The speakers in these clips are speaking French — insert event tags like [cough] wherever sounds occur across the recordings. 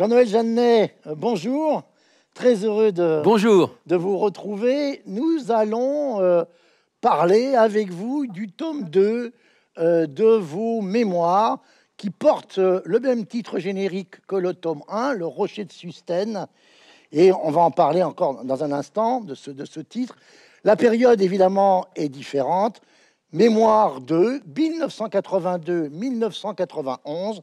Jean-Noël Jeannet, euh, bonjour. Très heureux de, de vous retrouver. Nous allons euh, parler avec vous du tome 2 euh, de vos mémoires qui porte le même titre générique que le tome 1, Le Rocher de Sustaine. Et on va en parler encore dans un instant de ce, de ce titre. La période, évidemment, est différente. Mémoire 2, 1982-1991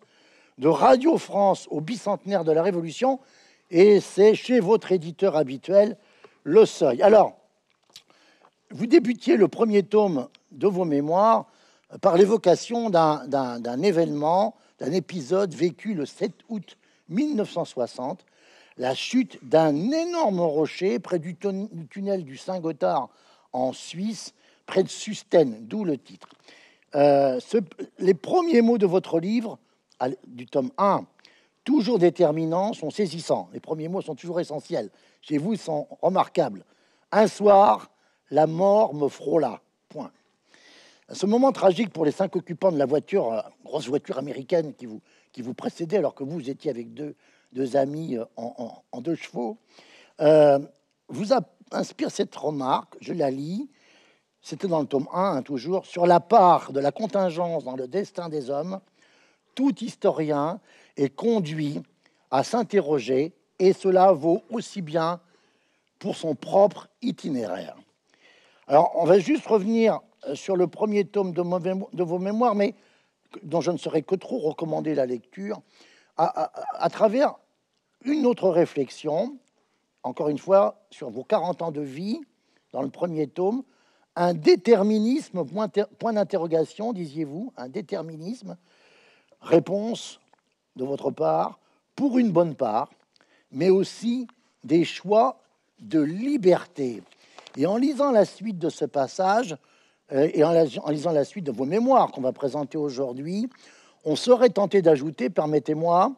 de Radio France au bicentenaire de la Révolution, et c'est chez votre éditeur habituel, Le Seuil. Alors, vous débutiez le premier tome de vos mémoires par l'évocation d'un événement, d'un épisode vécu le 7 août 1960, la chute d'un énorme rocher près du, tunnel du Saint-Gothard en Suisse, près de Susten, d'où le titre. Euh, les premiers mots de votre livre du tome 1, toujours déterminants, sont saisissants. Les premiers mots sont toujours essentiels. Chez vous, ils sont remarquables. Un soir, la mort me frôla. Point. Ce moment tragique pour les cinq occupants de la voiture, euh, grosse voiture américaine qui vous, qui vous précédait alors que vous étiez avec deux, deux amis euh, en, deux chevaux, euh, vous inspire cette remarque, je la lis, c'était dans le tome 1 hein, toujours, sur la part de la contingence dans le destin des hommes, tout historien est conduit à s'interroger, et cela vaut aussi bien pour son propre itinéraire. Alors, on va juste revenir euh, sur le premier tome de, vos mémoires, mais dont je ne saurais que trop recommander la lecture, à, travers une autre réflexion, encore une fois, sur vos 40 ans de vie, dans le premier tome, un déterminisme, point d'interrogation, disiez-vous, un déterminisme Réponse de votre part, pour une bonne part, mais aussi des choix de liberté. Et en lisant la suite de ce passage, euh, et en, en, lisant la suite de vos mémoires qu'on va présenter aujourd'hui, on serait tenté d'ajouter, permettez-moi,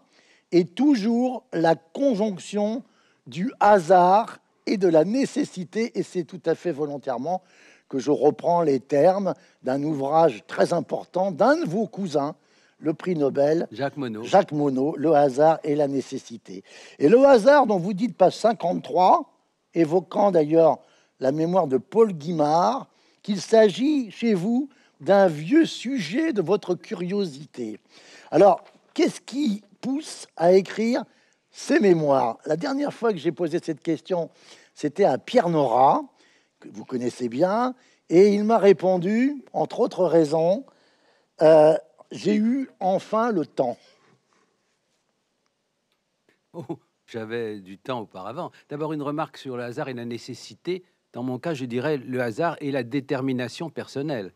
et toujours la conjonction du hasard et de la nécessité, et c'est tout à fait volontairement que je reprends les termes d'un ouvrage très important d'un de vos cousins, le prix Nobel Jacques Monod. Jacques Monod, Le hasard et la nécessité. Et le hasard dont vous dites page 53, évoquant d'ailleurs la mémoire de Paul Guimard, qu'il s'agit chez vous d'un vieux sujet de votre curiosité. Alors, qu'est-ce qui pousse à écrire ces mémoires La dernière fois que j'ai posé cette question, c'était à Pierre Nora, que vous connaissez bien, et il m'a répondu, entre autres raisons, euh, j'ai eu enfin le temps. Oh, j'avais du temps auparavant. D'abord, une remarque sur le hasard et la nécessité. Dans mon cas, je dirais le hasard et la détermination personnelle.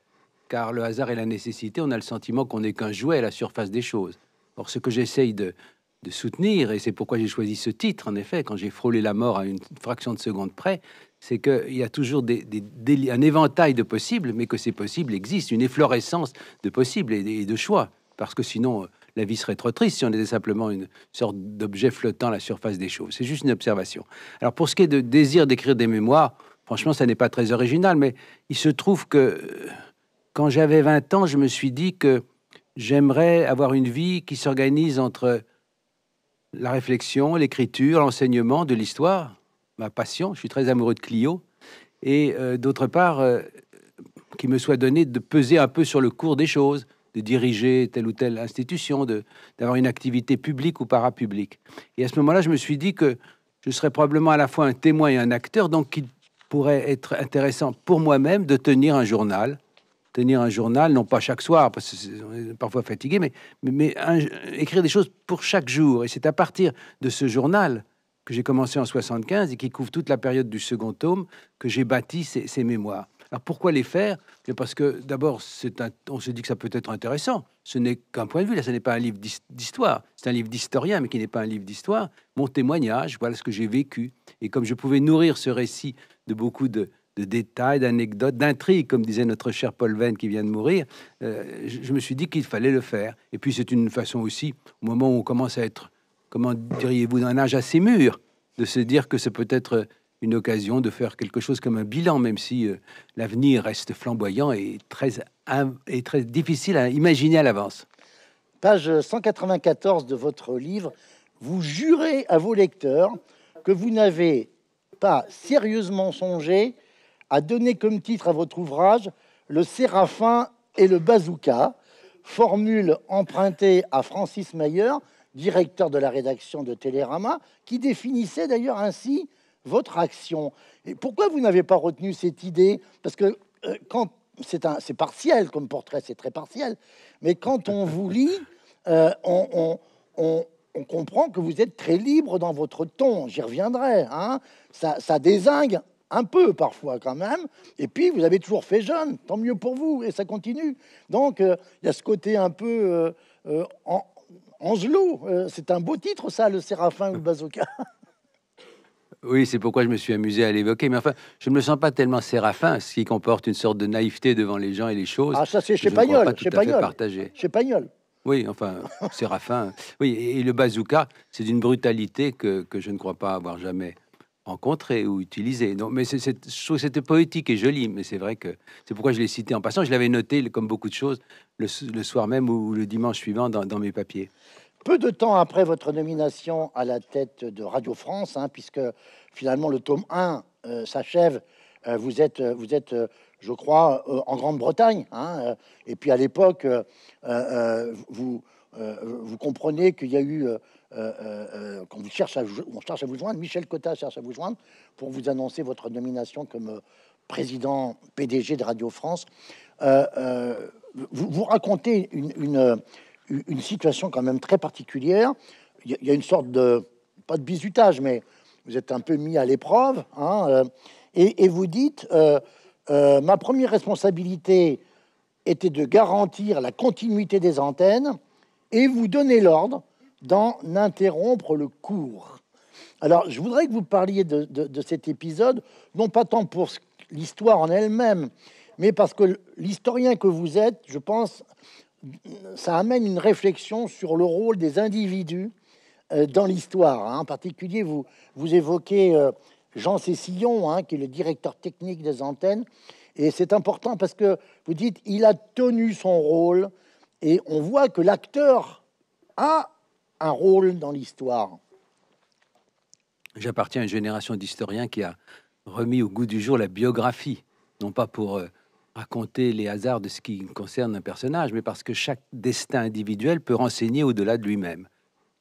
Car le hasard et la nécessité, on a le sentiment qu'on n'est qu'un jouet à la surface des choses. Or, ce que j'essaye de, de soutenir, et c'est pourquoi j'ai choisi ce titre, en effet, quand j'ai frôlé la mort à une fraction de seconde près, c'est qu'il y a toujours un éventail de possibles, mais que ces possibles existent, une efflorescence de possibles et, et de choix, parce que sinon euh, la vie serait trop triste si on était simplement une sorte d'objet flottant à la surface des choses. C'est juste une observation. Alors pour ce qui est de désir d'écrire des mémoires, franchement, ça n'est pas très original, mais il se trouve que euh, quand j'avais 20 ans, je me suis dit que j'aimerais avoir une vie qui s'organise entre la réflexion, l'écriture, l'enseignement de l'histoire ma passion, je suis très amoureux de Clio, et euh, d'autre part, euh, qu'il me soit donné de peser un peu sur le cours des choses, de diriger telle ou telle institution, d'avoir une activité publique ou parapublique. Et à ce moment-là, je me suis dit que je serais probablement à la fois un témoin et un acteur, donc il pourrait être intéressant pour moi-même de tenir un journal, tenir un journal, non pas chaque soir, parce qu'on est parfois fatigué, mais, écrire des choses pour chaque jour. Et c'est à partir de ce journal que j'ai commencé en 75 et qui couvre toute la période du second tome, que j'ai bâti ces, mémoires. Alors pourquoi les faire Parce que d'abord, on se dit que ça peut être intéressant. Ce n'est qu'un point de vue. Là, ce n'est pas un livre d'histoire. C'est un livre d'historien, mais qui n'est pas un livre d'histoire. Mon témoignage, voilà ce que j'ai vécu. Et comme je pouvais nourrir ce récit de beaucoup de, détails, d'anecdotes, d'intrigues, comme disait notre cher Paul Venn qui vient de mourir, euh, je, me suis dit qu'il fallait le faire. Et puis c'est une façon aussi, au moment où on commence à être comment diriez-vous, d'un âge assez mûr, de se dire que c'est peut-être une occasion de faire quelque chose comme un bilan, même si euh, l'avenir reste flamboyant et très, et très difficile à imaginer à l'avance. Page 194 de votre livre, vous jurez à vos lecteurs que vous n'avez pas sérieusement songé à donner comme titre à votre ouvrage Le Séraphin et le Bazooka, formule empruntée à Francis Mayer, directeur de la rédaction de Télérama, qui définissait d'ailleurs ainsi votre action. Et pourquoi vous n'avez pas retenu cette idée Parce que euh, quand c'est un, partiel comme portrait, c'est très partiel, mais quand on vous lit, euh, on, on, on, comprend que vous êtes très libre dans votre ton. J'y reviendrai. Hein. Ça, désingue un peu parfois quand même. Et puis, vous avez toujours fait jeune, tant mieux pour vous, et ça continue. Donc, euh, il y a ce côté un peu en, Angelot, euh, c'est un beau titre, ça, le Séraphin ou le Bazooka. [laughs] Oui, c'est pourquoi je me suis amusé à l'évoquer. Mais enfin, je ne me sens pas tellement séraphin, ce qui comporte une sorte de naïveté devant les gens et les choses. Ah, ça, c'est chez Pagnol. Pas partagé. Chez Pagnol. Oui, enfin, séraphin. Oui, et, le bazooka, c'est d'une brutalité que, je ne crois pas avoir jamais rencontrer ou utiliser. Non, mais c'est, je trouve c'était poétique et joli, mais c'est vrai que c'est pourquoi je l'ai cité en passant. Je l'avais noté, comme beaucoup de choses, le, soir même ou le dimanche suivant dans, mes papiers. Peu de temps après votre nomination à la tête de Radio France, hein, puisque finalement le tome 1 euh, s'achève, euh, vous êtes, euh, vous êtes je crois, en Grande-Bretagne. Hein, et puis à l'époque, vous, vous comprenez qu'il y a eu euh, euh, euh, on, cherche à, on cherche à vous joindre, Michel Cotta cherche à vous joindre pour vous annoncer votre nomination comme président PDG de Radio France. Vous, racontez une, une, situation quand même très particulière. Il y, a une sorte de, pas de bizutage, mais vous êtes un peu mis à l'épreuve. Hein, et, vous dites, ma première responsabilité était de garantir la continuité des antennes et vous donner l'ordre d'en interrompre le cours. Alors, je voudrais que vous parliez de, de, cet épisode, non pas tant pour l'histoire en elle-même, mais parce que l'historien que vous êtes, je pense, ça amène une réflexion sur le rôle des individus euh, dans l'histoire. Hein. En particulier, vous, vous évoquez euh, Jean Cécillon, hein, qui est le directeur technique des antennes. Et c'est important parce que vous dites, il a tenu son rôle. Et on voit que l'acteur a un rôle dans l'histoire. J'appartiens à une génération d'historiens qui a remis au goût du jour la biographie, non pas pour euh, raconter les hasards de ce qui concerne un personnage, mais parce que chaque destin individuel peut renseigner au-delà de lui-même.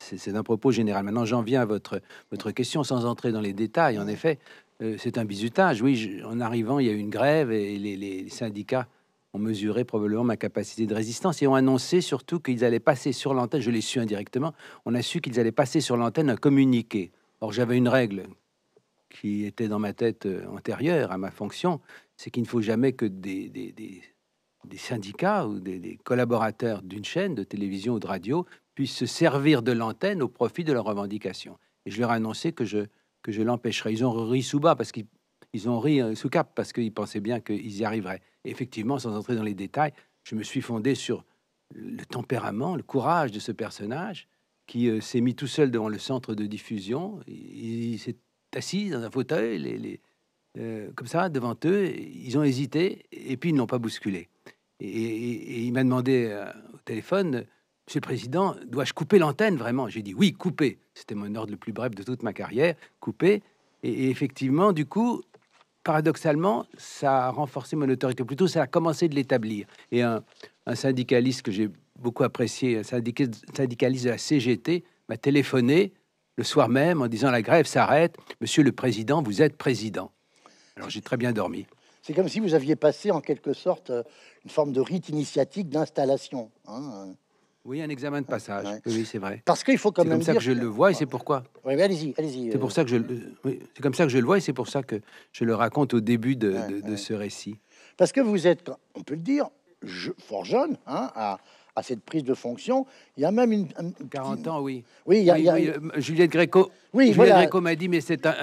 C'est un propos général. Maintenant, j'en viens à votre, votre question sans entrer dans les détails. En effet, euh, c'est un bizutage. Oui, en arrivant, il y a eu une grève et les syndicats ont mesuré probablement ma capacité de résistance et ont annoncé surtout qu'ils allaient passer sur l'antenne, je l'ai su indirectement, on a su qu'ils allaient passer sur l'antenne un communiqué. Or j'avais une règle qui était dans ma tête euh, antérieure à ma fonction, c'est qu'il ne faut jamais que des, syndicats ou des collaborateurs d'une chaîne de télévision ou de radio puissent se servir de l'antenne au profit de leurs revendications. Et je leur ai annoncé que je, que l'empêcherais. Ils ont ri sous bas parce qu'ils ont ri euh, sous cap parce qu'ils pensaient bien qu'ils y arriveraient effectivement, sans entrer dans les détails, je me suis fondé sur le tempérament, le courage de ce personnage qui euh, s'est mis tout seul devant le centre de diffusion. Il, s'est assis dans un fauteuil, euh, comme ça, devant eux. Ils ont hésité et puis ils n'ont pas bousculé. Et, il m'a demandé euh, au téléphone, Monsieur le Président, dois-je couper l'antenne vraiment J'ai dit oui, couper. C'était mon ordre le plus bref de toute ma carrière, couper. et effectivement, du coup, paradoxalement, ça a renforcé mon autorité. Plutôt, ça a commencé de l'établir. Et un, syndicaliste que j'ai beaucoup apprécié, un syndicaliste de la CGT, m'a téléphoné le soir même en disant la grève s'arrête, Monsieur le Président, vous êtes président. Alors j'ai très bien dormi. C'est comme si vous aviez passé en quelque sorte euh, une forme de rite initiatique d'installation. Hein, oui, un examen de passage. Oui, c'est vrai. Parce qu'il faut quand même. C'est comme ça que je le vois et c'est pourquoi. Oui, allez-y, allez-y. C'est pour ça que je. Oui, c'est comme ça que je le vois et c'est pour ça que je le raconte au début de, ce récit. Parce que vous êtes, on peut le dire, fort jeune, hein, à, à cette prise de fonction. Il y a même une. 40 ans, oui. Oui, il y a. Euh, Juliette Gréco. Oui, Juliette Gréco m'a dit, mais c'est un.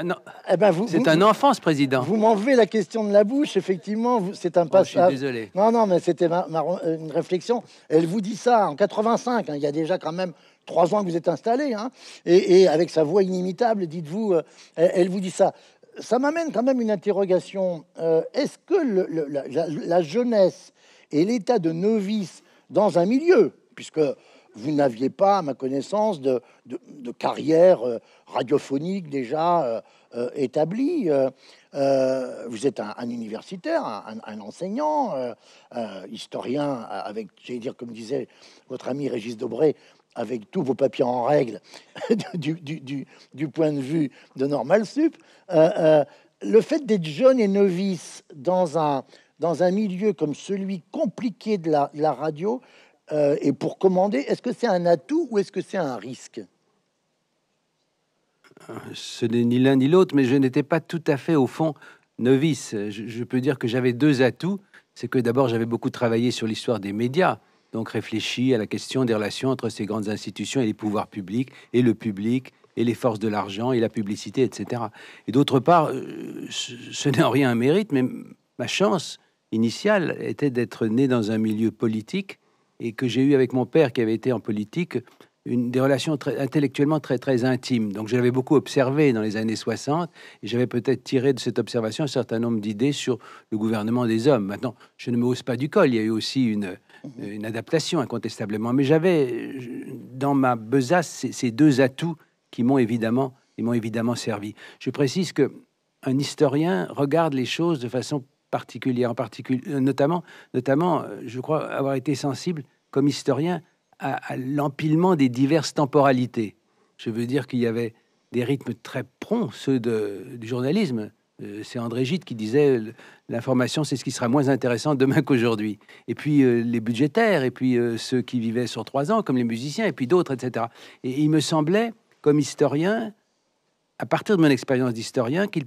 Eh ben, c'est un enfant, ce président. Vous m'enlevez la question de la bouche, effectivement. C'est un oh, pas. je suis ah, désolé. Non, non, mais c'était une réflexion. Elle vous dit ça en 85. Hein, il y a déjà quand même trois ans que vous êtes installé. Hein, et, avec sa voix inimitable, dites-vous, euh, elle, vous dit ça ça m'amène quand même une interrogation. Euh, est-ce que la, la, jeunesse et l'état de novice dans un milieu, puisque vous n'aviez pas, à ma connaissance, de, de, carrière euh, radiophonique déjà euh, euh, établie. vous êtes un, universitaire, un, enseignant, historien, avec, j'allais dire, comme disait votre ami Régis Dobré, avec tous vos papiers en règle [laughs] du, du, du, point de vue de Normal Sup. le fait d'être jeune et novice dans un dans un milieu comme celui compliqué de la, radio euh, et pour commander, est-ce que c'est un atout ou est-ce que c'est un risque Ce n'est ni l'un ni l'autre, mais je n'étais pas tout à fait au fond novice. Je, je peux dire que j'avais deux atouts. C'est que d'abord, j'avais beaucoup travaillé sur l'histoire des médias donc réfléchi à la question des relations entre ces grandes institutions et les pouvoirs publics, et le public, et les forces de l'argent, et la publicité, etc. Et d'autre part, euh, ce n'est en rien un mérite, mais ma chance, initial était d'être né dans un milieu politique et que j'ai eu avec mon père qui avait été en politique une, des relations très, intellectuellement très très intimes. Donc j'avais beaucoup observé dans les années 60 et j'avais peut-être tiré de cette observation un certain nombre d'idées sur le gouvernement des hommes. Maintenant, je ne me hausse pas du col, il y a eu aussi une, mhm. adaptation incontestablement, mais j'avais dans ma besace ces, deux atouts qui m'ont évidemment, m'ont évidemment servi. Je précise que un historien regarde les choses de façon particulière, particulier, euh, notamment, notamment, euh, je crois avoir été sensible comme historien à, l'empilement des diverses temporalités. Je veux dire qu'il y avait des rythmes très prompts, ceux du journalisme. Euh, c'est André Gide qui disait l'information, c'est ce qui sera moins intéressant demain qu'aujourd'hui. Et puis les budgétaires, et puis ceux qui vivaient sur trois ans, comme les musiciens, et puis d'autres, etc. Et il me semblait, comme historien, à partir de mon expérience d'historien, qu'il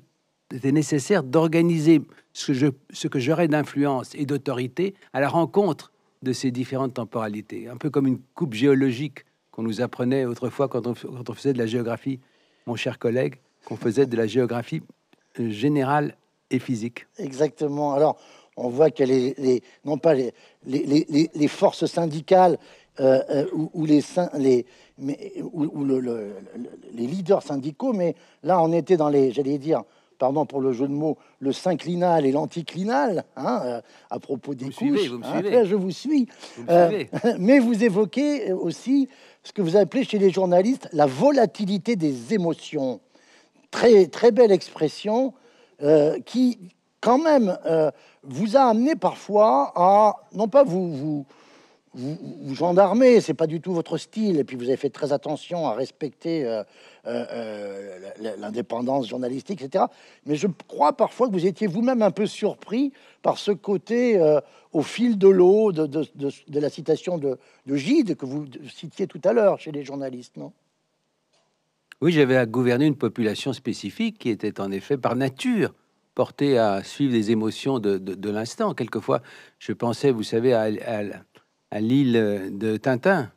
était nécessaire d'organiser ce, que j'aurais d'influence et d'autorité à la rencontre de ces différentes temporalités, un peu comme une coupe géologique qu'on nous apprenait autrefois quand on, faisait de la géographie, mon cher collègue, qu'on faisait de la géographie euh, générale et physique. Exactement. Alors, on voit que les, non pas les, forces syndicales euh, euh, ou, les, ou, le, les leaders syndicaux, mais là, on était dans les, j'allais dire, pardon pour le jeu de mots, le synclinal et l'anticlinal, hein, euh, à propos des couches. Hein, je vous suis. Euh, [laughs] mais vous évoquez euh, aussi ce que vous appelez chez les journalistes la volatilité des émotions. Très, très belle expression qui, quand même, vous a amené parfois à, non pas vous, vous, vous, vous c'est pas du tout votre style, et puis vous avez fait très attention à respecter euh, euh, euh, l'indépendance journalistique, etc. Mais je crois parfois que vous étiez vous-même un peu surpris par ce côté au fil de l'eau de, la citation de, Gide que vous citiez tout à l'heure chez les journalistes, non Oui, j'avais à gouverner une population spécifique qui était en effet par nature portée à suivre les émotions de, l'instant. Quelquefois, je pensais, vous savez, à, à à l'île de Tintin,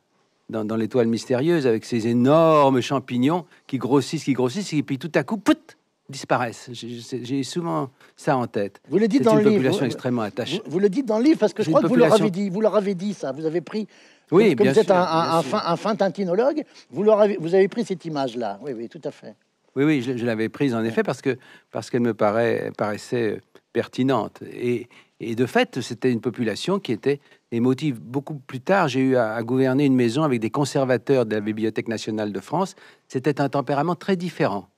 dans, l'étoile mystérieuse, avec ces énormes champignons qui grossissent, qui grossissent, et puis tout à coup, pout, disparaissent. J'ai souvent ça en tête. Vous le dites dans une population extrêmement attachée. Vous, le dites dans le livre parce que je crois que vous leur avez dit, vous leur avez dit ça. Vous avez pris. Oui, comme vous êtes un, fin, tintinologue, vous, leur avez, vous avez pris cette image-là. Oui, oui, tout à fait. Oui, oui, je, l'avais prise en effet parce que parce qu'elle me paraît, paraissait pertinente. et de fait, c'était une population qui était émotive. Beaucoup plus tard, j'ai eu à, gouverner une maison avec des conservateurs de la Bibliothèque nationale de France. C'était un tempérament très différent.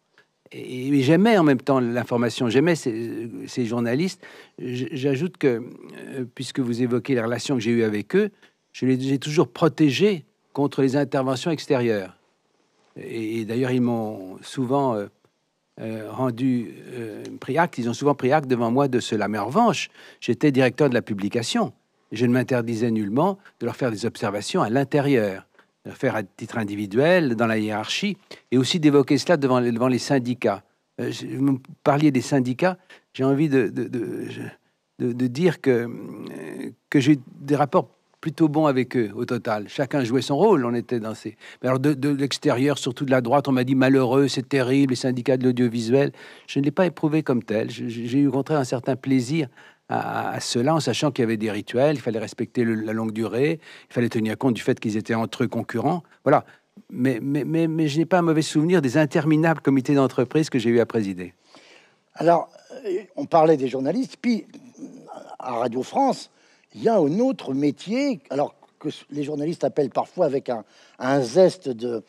Et, j'aimais en même temps l'information, j'aimais ces, journalistes. J'ajoute que, euh, puisque vous évoquez les relations que j'ai eues avec eux, je les ai toujours protégés contre les interventions extérieures. Et, d'ailleurs, ils m'ont souvent euh, euh, rendu pris acte, ils ont souvent pris acte devant moi de cela. Mais en revanche, j'étais directeur de la publication je ne m'interdisais nullement de leur faire des observations à l'intérieur, de leur faire à titre individuel, dans la hiérarchie, et aussi d'évoquer cela devant, les syndicats. Euh, vous je, parliez des syndicats, j'ai envie de, dire que, euh, que j'ai des rapports plutôt bons avec eux au total. Chacun jouait son rôle, on était dans ces... alors de, de l'extérieur, surtout de la droite, on m'a dit malheureux, c'est terrible, les syndicats de l'audiovisuel. Je ne l'ai pas éprouvé comme tel. J'ai eu au contraire un certain plaisir à, cela, en sachant qu'il y avait des rituels, il fallait respecter la longue durée, il fallait tenir compte du fait qu'ils étaient entre eux concurrents. Voilà. Mais, mais, mais, mais je n'ai pas un mauvais souvenir des interminables comités d'entreprise que j'ai eu à présider. Alors, euh, on parlait des journalistes, puis à Radio France, il y a un autre métier, alors que les journalistes appellent parfois avec un, un zeste de,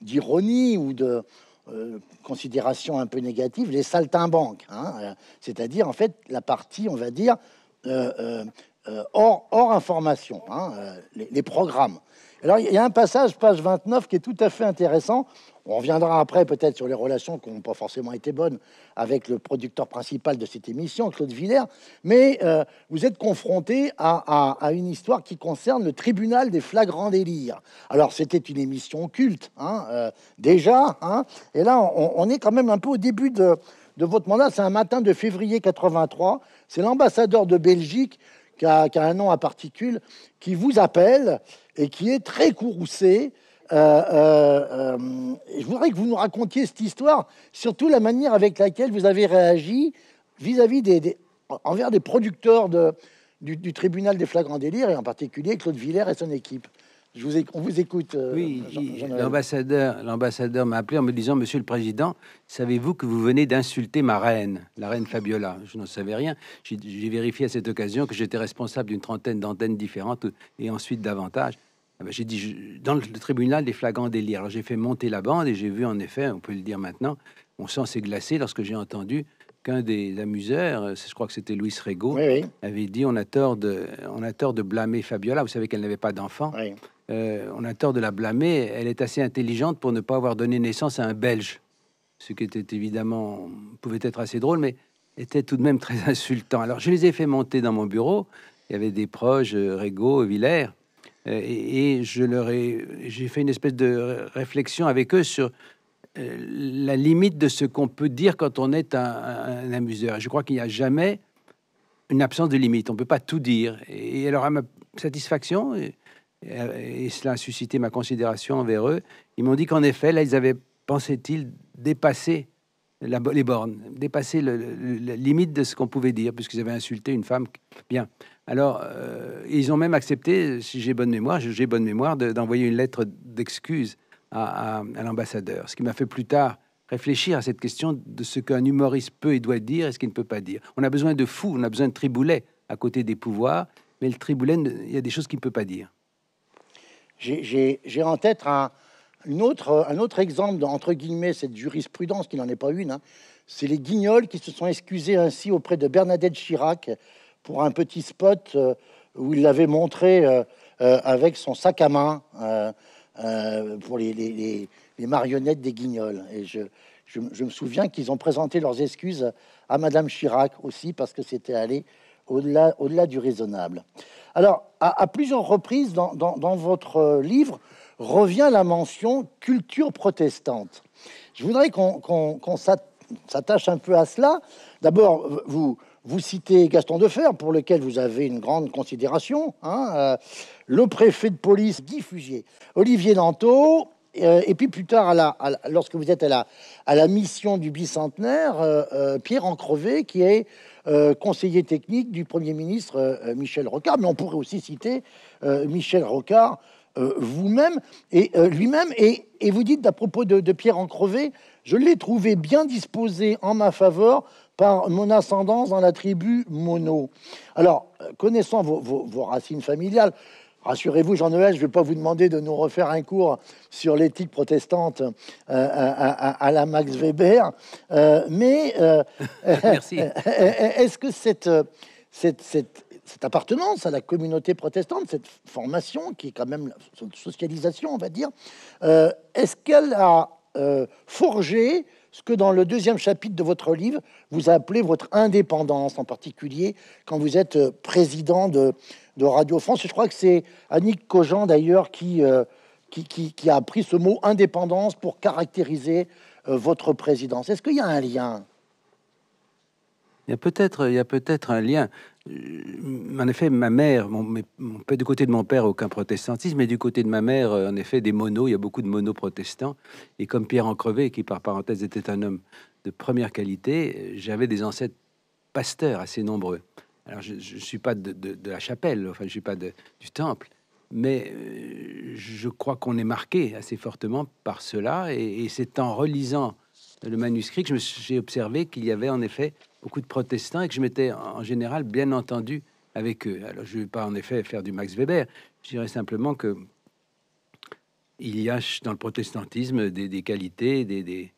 d'ironie ou de, euh, considération un peu négative, les saltimbanques, hein, c'est-à-dire en fait la partie, on va dire, euh, euh, hors, hors, information, hein, les, les, programmes. Alors il y a un passage, page 29, qui est tout à fait intéressant. On reviendra après peut-être sur les relations qui n'ont pas forcément été bonnes avec le producteur principal de cette émission, Claude Villers, mais euh, vous êtes confronté à, une histoire qui concerne le tribunal des flagrants délires. Alors c'était une émission culte, hein, euh, déjà, hein. et là on, est quand même un peu au début de, votre mandat. C'est un matin de février 83, c'est l'ambassadeur de Belgique qui a, qui a, un nom à particules, qui vous appelle et qui est très courroucé euh, euh, euh, je voudrais que vous nous racontiez cette histoire, surtout la manière avec laquelle vous avez réagi vis-à-vis des, envers des producteurs de, du, tribunal des flagrants délires, et en particulier Claude Villers et son équipe. Je vous on vous écoute. oui, l'ambassadeur, l'ambassadeur m'a appelé en me disant, Monsieur le Président, savez-vous que vous venez d'insulter ma reine, la reine Fabiola Je n'en savais rien. J'ai vérifié à cette occasion que j'étais responsable d'une trentaine d'antennes différentes et ensuite davantage. Ah ben, j'ai dit, dans le, tribunal des flagrants délires. Alors, j'ai fait monter la bande et j'ai vu, en effet, on peut le dire maintenant, mon sang s'est glacé lorsque j'ai entendu qu'un des amuseurs, euh, je crois que c'était Louis Rego, avait dit on a, tort de, on a tort de blâmer Fabiola. Vous savez qu'elle n'avait pas d'enfant. Euh, on a tort de la blâmer. Elle est assez intelligente pour ne pas avoir donné naissance à un Belge. Ce qui était évidemment, pouvait être assez drôle, mais était tout de même très [laughs] insultant. Alors je les ai fait monter dans mon bureau. Il y avait des proches, euh, Rego, Villers. Euh, et, je leur ai, j'ai fait une espèce de réflexion avec eux sur euh, la limite de ce qu'on peut dire quand on est un, amuseur. Je crois qu'il n'y a jamais une absence de limite. On ne peut pas tout dire. Et, alors, à ma satisfaction, et, cela a suscité ma considération envers eux, ils m'ont dit qu'en effet, là, ils avaient, pensaient-ils, dépassé les bornes, dépassé la limite de ce qu'on pouvait dire, puisqu'ils avaient insulté une femme. Bien. Alors, euh, ils ont même accepté, si j'ai bonne mémoire, j'ai bonne mémoire, d'envoyer une lettre d'excuse à, l'ambassadeur. Ce qui m'a fait plus tard réfléchir à cette question de ce qu'un humoriste peut et doit dire et ce qu'il ne peut pas dire. On a besoin de fous, on a besoin de triboulets à côté des pouvoirs, mais le triboulet, il y a des choses qu'il ne peut pas dire. J'ai en tête un, autre, exemple, entre guillemets, cette jurisprudence, qui n'en est pas une, hein. c'est les guignols qui se sont excusés ainsi auprès de Bernadette Chirac pour un petit spot euh, où il l'avait montré euh, euh, avec son sac à main pour les, marionnettes des guignols. Et je, me souviens qu'ils ont présenté leurs excuses à Madame Chirac aussi parce que c'était allé au-delà, au-delà du raisonnable. Alors, à, plusieurs reprises dans, votre livre revient la mention culture protestante. Je voudrais qu'on, qu'on s'attache un peu à cela. D'abord, vous, vous citez Gaston Defer, pour lequel vous avez une grande considération, hein, euh, le préfet de police Guy Fugier, Olivier Nanteau, euh, et puis plus tard, lorsque vous êtes à la, mission du bicentenaire, euh, Pierre Ancrevet, qui est conseiller technique du Premier ministre Michel Rocard, mais on pourrait aussi citer Michel Rocard vous-même et lui-même, et, vous dites à propos de, de Pierre Ancrevet, je l'ai trouvé bien disposé en ma faveur par mon ascendance dans la tribu Mono. Alors, euh, connaissant vos, racines familiales, Rassurez-vous, Jean-Noël, je ne vais pas vous demander de nous refaire un cours sur l'éthique protestante euh, à, la Max Weber, euh, mais [laughs] [laughs] est-ce que cette, cette, appartenance à la communauté protestante, cette formation qui est quand même la socialisation, on va dire, est-ce qu'elle a forgé ce que dans le deuxième chapitre de votre livre, vous appelez votre indépendance, en particulier quand vous êtes euh, président de, Radio France. Je crois que c'est Annick Cogent, d'ailleurs, qui, euh, qui, a pris ce mot indépendance pour caractériser euh, votre présidence. Est-ce qu'il y a un lien peut-être, il y a peut-être un lien. Euh, en effet, ma mère, mon, du côté de mon père, aucun protestantisme, mais du côté de ma mère, euh, en effet, des monos, il y a beaucoup de monos protestants. Et comme Pierre Encrevé, qui par parenthèse était un homme de première qualité, euh, j'avais des ancêtres pasteurs assez nombreux. Alors, je ne suis pas de, la chapelle, enfin, je suis pas du temple, mais je crois qu'on est marqué assez fortement par cela. et c'est en relisant le manuscrit que j'ai observé qu'il y avait en effet beaucoup de protestants et que je m'étais en général bien entendu avec eux. Alors je ne vais pas en effet faire du Max Weber, je dirais simplement que il y a dans le protestantisme des, qualités, des,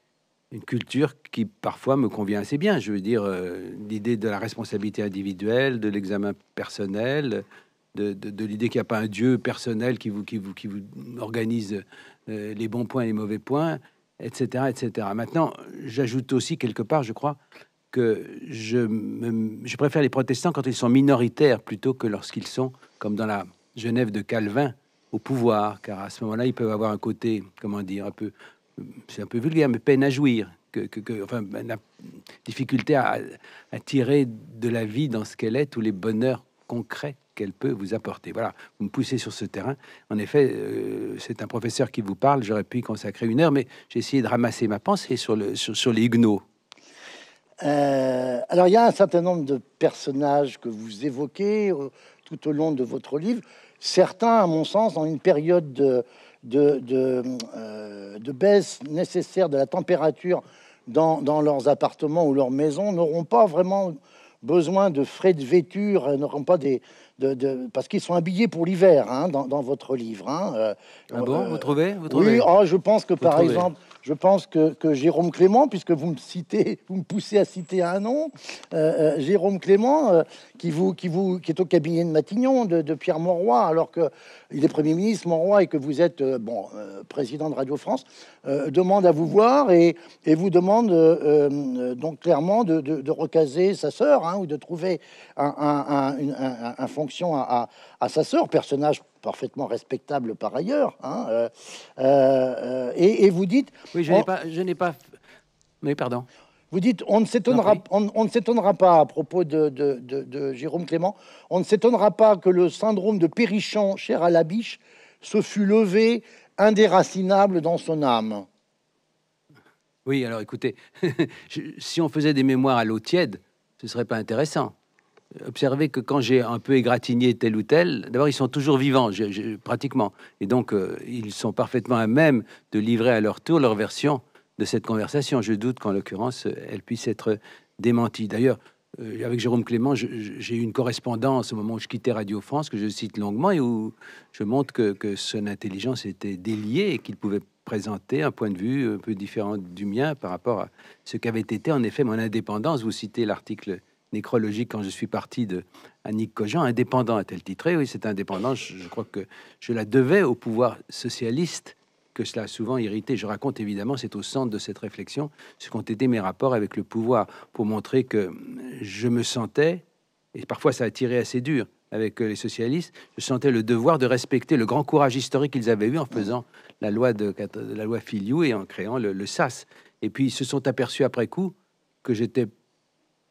une culture qui parfois me convient assez bien. Je veux dire, euh, l'idée de la responsabilité individuelle, de l'examen personnel, de, l'idée qu'il n'y a pas un Dieu personnel qui vous, qui vous, qui vous organise euh, les bons points et les mauvais points etc., etc. Maintenant, j'ajoute aussi quelque part, je crois, que je, je, préfère les protestants quand ils sont minoritaires plutôt que lorsqu'ils sont, comme dans la Genève de Calvin, au pouvoir, car à ce moment-là, ils peuvent avoir un côté, comment dire, un peu, c'est un peu vulgaire, mais peine à jouir, que, enfin, la difficulté à, à tirer de la vie dans ce qu'elle est tous les bonheurs concrets qu'elle peut vous apporter. Voilà, vous me poussez sur ce terrain. En effet, euh, c'est un professeur qui vous parle. J'aurais pu y consacrer une heure, mais j'ai essayé de ramasser ma pensée sur, le, sur, les Huguenots. Euh, alors, il y a un certain nombre de personnages que vous évoquez euh, tout au long de votre livre. Certains, à mon sens, dans une période de, de, de, baisse nécessaire de la température dans, dans leurs appartements ou leurs maisons, n'auront pas vraiment besoin de frais de vêture, n'auront pas des, parce qu'ils sont habillés pour l'hiver hein, dans, votre livre. Hein, euh, ah bon, euh, vous trouvez, Oui, oh, je pense que par exemple, je pense que, que, Jérôme Clément, puisque vous me citez, vous me poussez à citer un nom, euh, euh, Jérôme Clément, euh, qui, vous, qui, vous, qui est au cabinet de Matignon de, Pierre Monroy, alors qu'il est Premier ministre Monroy et que vous êtes bon, président de Radio France, demande à vous voir et, et vous demande donc clairement de, de, recaser sa sœur hein, ou de trouver un, un, une un fonction à, à, à sa sœur, personnage parfaitement respectable par ailleurs, hein, euh, euh, et, vous dites... Oui, je n'ai pas... Je n'ai pas... Mais pardon. Vous dites, on ne s'étonnera, on, ne s'étonnera pas à propos de, de, de Jérôme Clément, on ne s'étonnera pas que le syndrome de Périchon, cher à la biche, se fût levé indéracinable dans son âme. Oui, alors écoutez, [laughs] si on faisait des mémoires à l'eau tiède, ce serait pas intéressant observer que quand j'ai un peu égratigné tel ou tel, d'abord ils sont toujours vivants, pratiquement, et donc euh, ils sont parfaitement à même de livrer à leur tour leur version de cette conversation. Je doute qu'en l'occurrence euh, elle puisse être démentie. D'ailleurs, euh, avec Jérôme Clément, j'ai eu une correspondance au moment où je quittais Radio France que je cite longuement et où je montre que, que son intelligence était déliée et qu'il pouvait présenter un point de vue un peu différent du mien par rapport à ce qu'avait été en effet mon indépendance. Vous citez l'article nécrologique quand je suis parti de Annick Cogent, indépendant à tel elle titré Oui, c'est indépendant. je crois que je la devais au pouvoir socialiste que cela a souvent irrité. Je raconte évidemment, c'est au centre de cette réflexion, ce qu'ont été mes rapports avec le pouvoir, pour montrer que je me sentais, et parfois ça a tiré assez dur avec euh, les socialistes, je sentais le devoir de respecter le grand courage historique qu'ils avaient eu en faisant la loi, de, la loi Filiou et en créant le SAS. Et puis ils se sont aperçus après coup que j'étais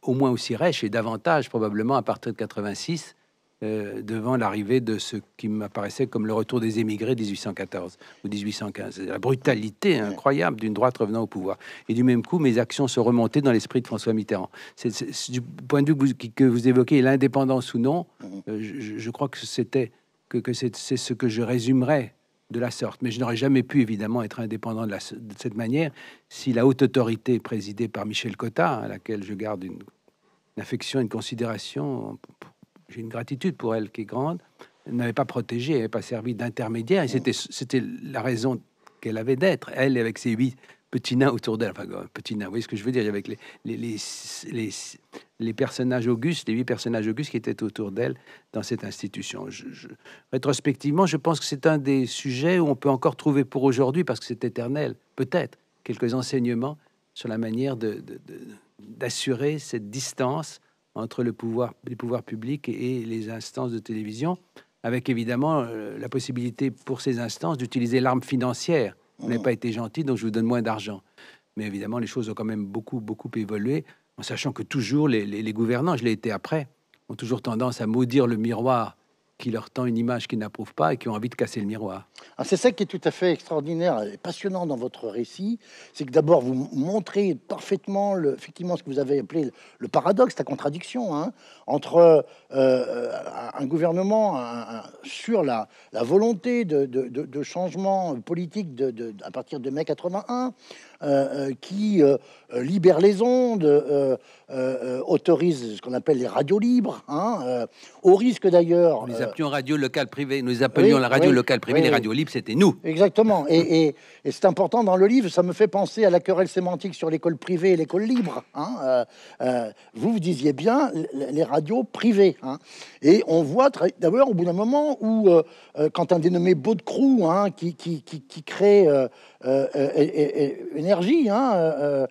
au moins aussi rêche et davantage probablement à partir de 86 euh, devant l'arrivée de ce qui m'apparaissait comme le retour des émigrés 1814 ou 1815. La brutalité incroyable d'une droite revenant au pouvoir. Et du même coup, mes actions se remontaient dans l'esprit de François Mitterrand. du point de vue que vous, évoquez, l'indépendance ou non, mm-hmm. euh, je, crois que c'était que, que c'est ce que je résumerais de la sorte. Mais je n'aurais jamais pu, évidemment, être indépendant de, de, cette manière si la haute autorité présidée par Michel Cotta, à laquelle je garde une affection, une considération. J'ai une gratitude pour elle qui est grande. Elle n'avait pas protégé, elle n'avait pas servi d'intermédiaire. Et c'était, c'était la raison qu'elle avait d'être. Elle, avec ses huit petits nains autour d'elle. Enfin, euh, petits nains, vous voyez ce que je veux dire Avec les, les, personnages augustes, les huit personnages augustes qui étaient autour d'elle dans cette institution. je, rétrospectivement, je pense que c'est un des sujets où on peut encore trouver pour aujourd'hui, parce que c'est éternel, peut-être, quelques enseignements sur la manière de d'assurer cette distance entre le pouvoir, les pouvoirs publics et les instances de télévision, avec évidemment euh, la possibilité pour ces instances d'utiliser l'arme financière. Vous n'avez mmh. pas été gentil, donc je vous donne moins d'argent. Mais évidemment, les choses ont quand même beaucoup, beaucoup évolué, en sachant que toujours les gouvernants, je l'ai été après, ont toujours tendance à maudire le miroir qui leur tend une image qu'ils n'approuvent pas et qui ont envie de casser le miroir. Ah, c'est ça qui est tout à fait extraordinaire et passionnant dans votre récit, c'est que d'abord vous montrez parfaitement le, effectivement ce que vous avez appelé le paradoxe, la contradiction hein, entre euh, euh, un gouvernement sur la, la volonté de, de changement politique à partir de mai 81, euh, euh, qui euh, libère les ondes, autorise ce qu'on appelle les radios libres, hein, au risque d'ailleurs. Nous appelions radio nous appelions la radio locale privée, les radios libres, c'était nous. Exactement, et, c'est important dans le livre, ça me fait penser à la querelle sémantique sur l'école privée et l'école libre. Hein, vous, vous disiez bien les radios privées, hein. et on voit d'ailleurs au bout d'un moment où, quand un dénommé Baudecroux, hein, qui, qui, qui crée euh, euh, énergie, hein,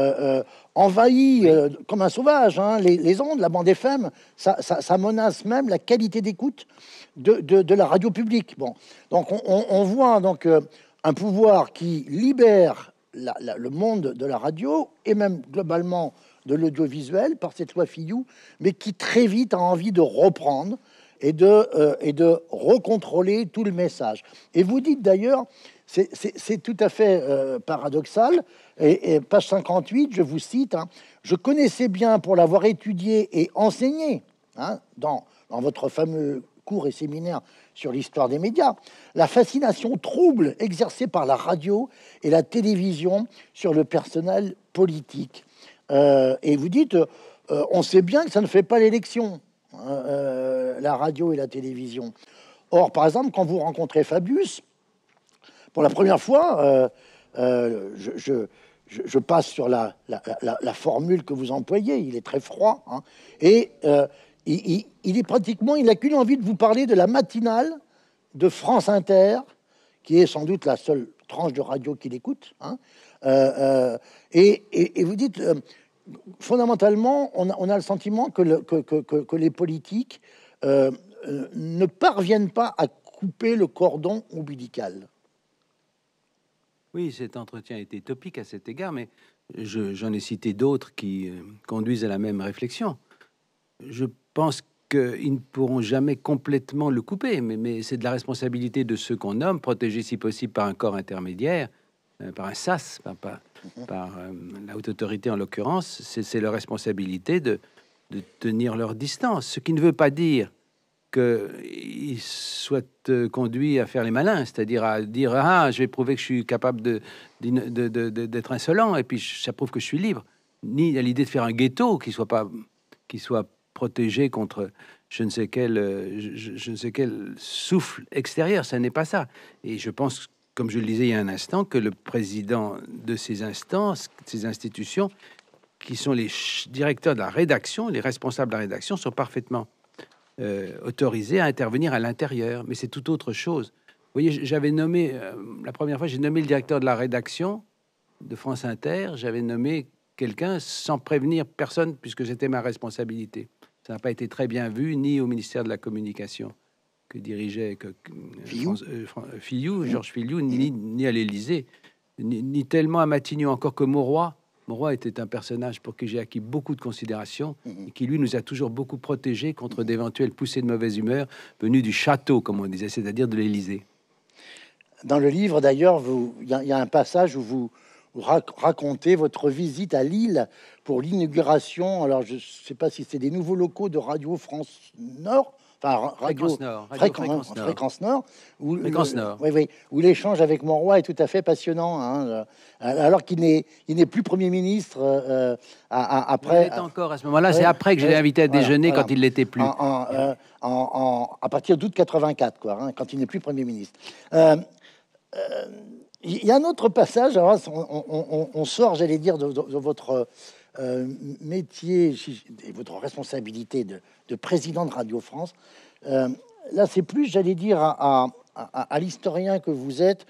euh, envahit comme un sauvage hein. les, ondes, la bande FM, ça, ça, menace même la qualité d'écoute de, de, la radio publique. Bon, donc on, voit donc un pouvoir qui libère le monde de la radio et même globalement de l'audiovisuel par cette loi Fillou, mais qui très vite a envie de reprendre et de, et de recontrôler tout le message. Et vous dites d'ailleurs, c'est tout à fait euh, paradoxal. Et, page 58, je vous cite, hein. je connaissais bien pour l'avoir étudié et enseigné hein, dans, votre fameux cours et séminaire sur l'histoire des médias, la fascination trouble exercée par la radio et la télévision sur le personnel politique. Euh, et vous dites, euh, on sait bien que ça ne fait pas l'élection, hein, la radio et la télévision. Or, par exemple, quand vous rencontrez Fabius, pour la première fois, euh, euh, je, passe sur la, formule que vous employez. Il est très froid. Hein. et euh, il, est pratiquement, il n'a qu'une envie de vous parler de la matinale de France Inter, qui est sans doute la seule tranche de radio qu'il écoute. Hein. et, vous dites, fondamentalement, on a, le sentiment que, que, que les politiques ne parviennent pas à couper le cordon ombilical. Oui, cet entretien était topique à cet égard, mais j'en ai cité d'autres qui euh, conduisent à la même réflexion. Je pense qu'ils ne pourront jamais complètement le couper, mais, c'est de la responsabilité de ceux qu'on nomme, protégés si possible par un corps intermédiaire, euh, par un SAS, par, euh, la haute autorité en l'occurrence. C'est leur responsabilité de tenir leur distance, ce qui ne veut pas dire qu'il soit euh, conduit à faire les malins, c'est-à-dire à dire Ah, je vais prouver que je suis capable d'être de, de, insolent, et puis ça prouve que je suis libre. Ni à l'idée de faire un ghetto qui soit pas qui soit protégé contre je ne sais quel, euh, je, je ne sais quel souffle extérieur. Ça n'est pas ça. Et je pense, comme je le disais il y a un instant, que le président de ces instances, ces institutions, qui sont les directeurs de la rédaction, les responsables de la rédaction, sont parfaitement euh, autorisé à intervenir à l'intérieur, mais c'est tout autre chose. Vous voyez, j'avais nommé, euh, la première fois, j'ai nommé le directeur de la rédaction de France Inter, j'avais nommé quelqu'un sans prévenir personne, puisque c'était ma responsabilité. Ça n'a pas été très bien vu, ni au ministère de la Communication que dirigeait que, euh, Georges Filiou, ni, ni à l'Élysée, ni, tellement à Matignon encore que Mauroy, mon roi était un personnage pour qui j'ai acquis beaucoup de considération mm-hmm. et qui, lui, nous a toujours beaucoup protégés contre mm-hmm. d'éventuelles poussées de mauvaise humeur venues du château, comme on disait, c'est-à-dire de l'Élysée. Dans le livre, d'ailleurs, il y, a un passage où vous racontez votre visite à Lille pour l'inauguration. Alors, je ne sais pas si c'est des nouveaux locaux de Radio France Nord enfin radio, fréquence hein, nord, fréquence, nord. où, euh, Oui, oui, où l'échange avec roi est tout à fait passionnant, hein, euh, alors qu'il n'est, il n'est plus Premier ministre euh, après. Il encore à ce moment-là, c'est après que je l'ai invité à déjeuner quand il l'était plus. En, en, à partir d'août 84, quoi, hein, quand il n'est plus Premier ministre. il y a un autre passage, on, sort, j'allais dire, de votre euh, métier et votre responsabilité de, président de Radio France, euh, là, c'est plus, j'allais dire, à, à, l'historien que vous êtes.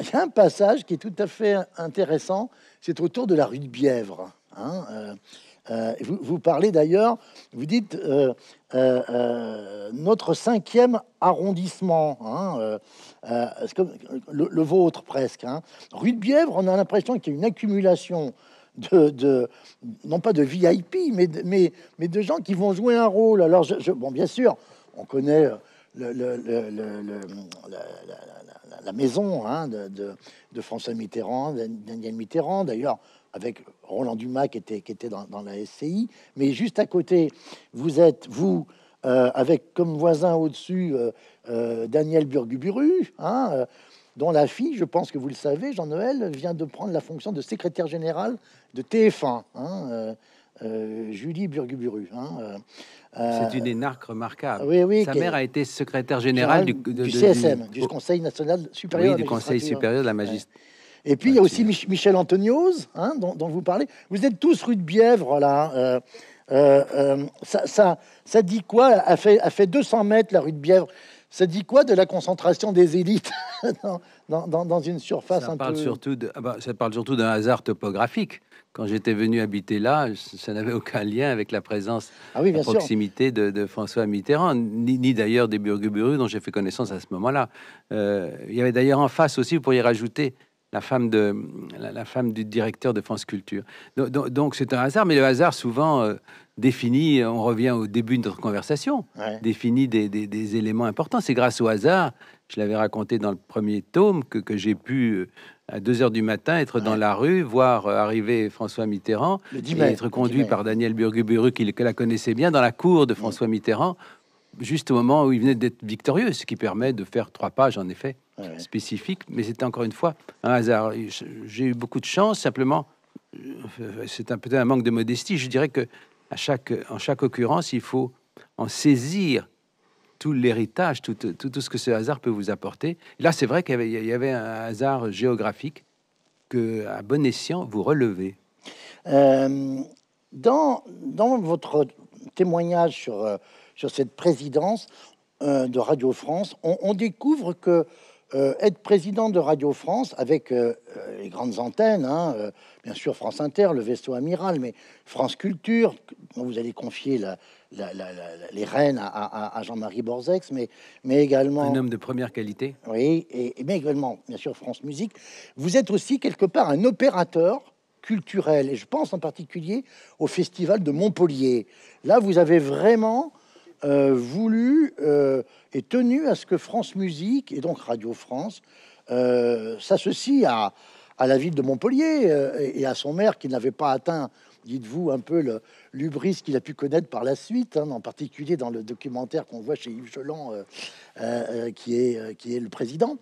Il y a un passage qui est tout à fait intéressant, c'est autour de la rue de Bièvre. Hein, euh, vous, vous, parlez d'ailleurs, vous dites notre cinquième arrondissement, hein, le, vôtre presque. Hein. Rue de Bièvre, on a l'impression qu'il y a une accumulation de, non pas de VIP, mais de, gens qui vont jouer un rôle. Alors, bon, bien sûr, on connaît le, la, maison hein, de, François Mitterrand, Daniel Mitterrand, d'ailleurs, avec Roland Dumas qui était, dans, la SCI. Mais juste à côté, vous êtes, vous, euh, avec comme voisin au-dessus euh, euh, Daniel Burguburu, hein, dont la fille, je pense que vous le savez, Jean-Noël, vient de prendre la fonction de secrétaire générale de TF1, hein, euh, euh, Julie Burguburu. Hein, euh, C'est une énarque remarquable. Oui, oui, Sa mère a été secrétaire générale du, CSM, du, Conseil national supérieur. du Conseil supérieur de la magistrature. Et puis, il y a aussi Michel Antonioz, hein, dont, vous parlez. Vous êtes tous rue de Bièvre, là. Ça, ça, dit quoi a fait, a fait 200 mètres, la rue de Bièvre. Ça dit quoi de la concentration des élites [laughs] dans, une surface ça parle Surtout de, ah bah, ça parle surtout d'un hasard topographique. Quand j'étais venu habiter là, ça n'avait aucun lien avec la présence ah proximité de, François Mitterrand, ni, d'ailleurs des Burguburu dont j'ai fait connaissance à ce moment-là. Euh, il y avait d'ailleurs en face aussi, vous pourriez rajouter la femme, de, la, femme du directeur de France Culture. Donc c'est un hasard, mais le hasard souvent... Euh, définit, on revient au début de notre conversation, défini des, éléments importants. C'est grâce au hasard, je l'avais raconté dans le premier tome, que, j'ai pu, euh, à 2 heures du matin, être dans la rue, voir euh, arriver François Mitterrand, et être conduit par Daniel Burguburu, qui, que la connaissait bien, dans la cour de François mm. Mitterrand, juste au moment où il venait d'être victorieux, ce qui permet de faire trois pages, en effet, spécifiques. Mais c'était encore une fois un hasard. J'ai eu beaucoup de chance, simplement euh, c'est un, peut-être un manque de modestie. Je dirais que chaque, en chaque occurrence, il faut en saisir tout l'héritage, tout, ce que ce hasard peut vous apporter. Là, c'est vrai qu'il y, avait un hasard géographique que, à bon escient, vous relevez. Euh, dans, dans votre témoignage sur, euh, sur cette présidence euh, de Radio France, on découvre que euh, être président de Radio France avec euh, euh, les grandes antennes, hein, bien sûr France Inter, le vaisseau amiral, mais France Culture, dont vous allez confier les rênes à, Jean-Marie Borzex, mais, mais également... Un homme de première qualité. Oui, et, mais également, bien sûr, France Musique. Vous êtes aussi quelque part un opérateur culturel, et je pense en particulier au festival de Montpellier. Là, vous avez vraiment euh, voulu euh, et tenu à ce que France Musique et donc Radio France euh, s'associe à, la ville de Montpellier euh, et à son maire qui n'avait pas atteint, dites-vous, un peu le l'ubris qu'il a pu connaître par la suite, hein, en particulier dans le documentaire qu'on voit chez Yves Jolan, qui, est, qui est le président.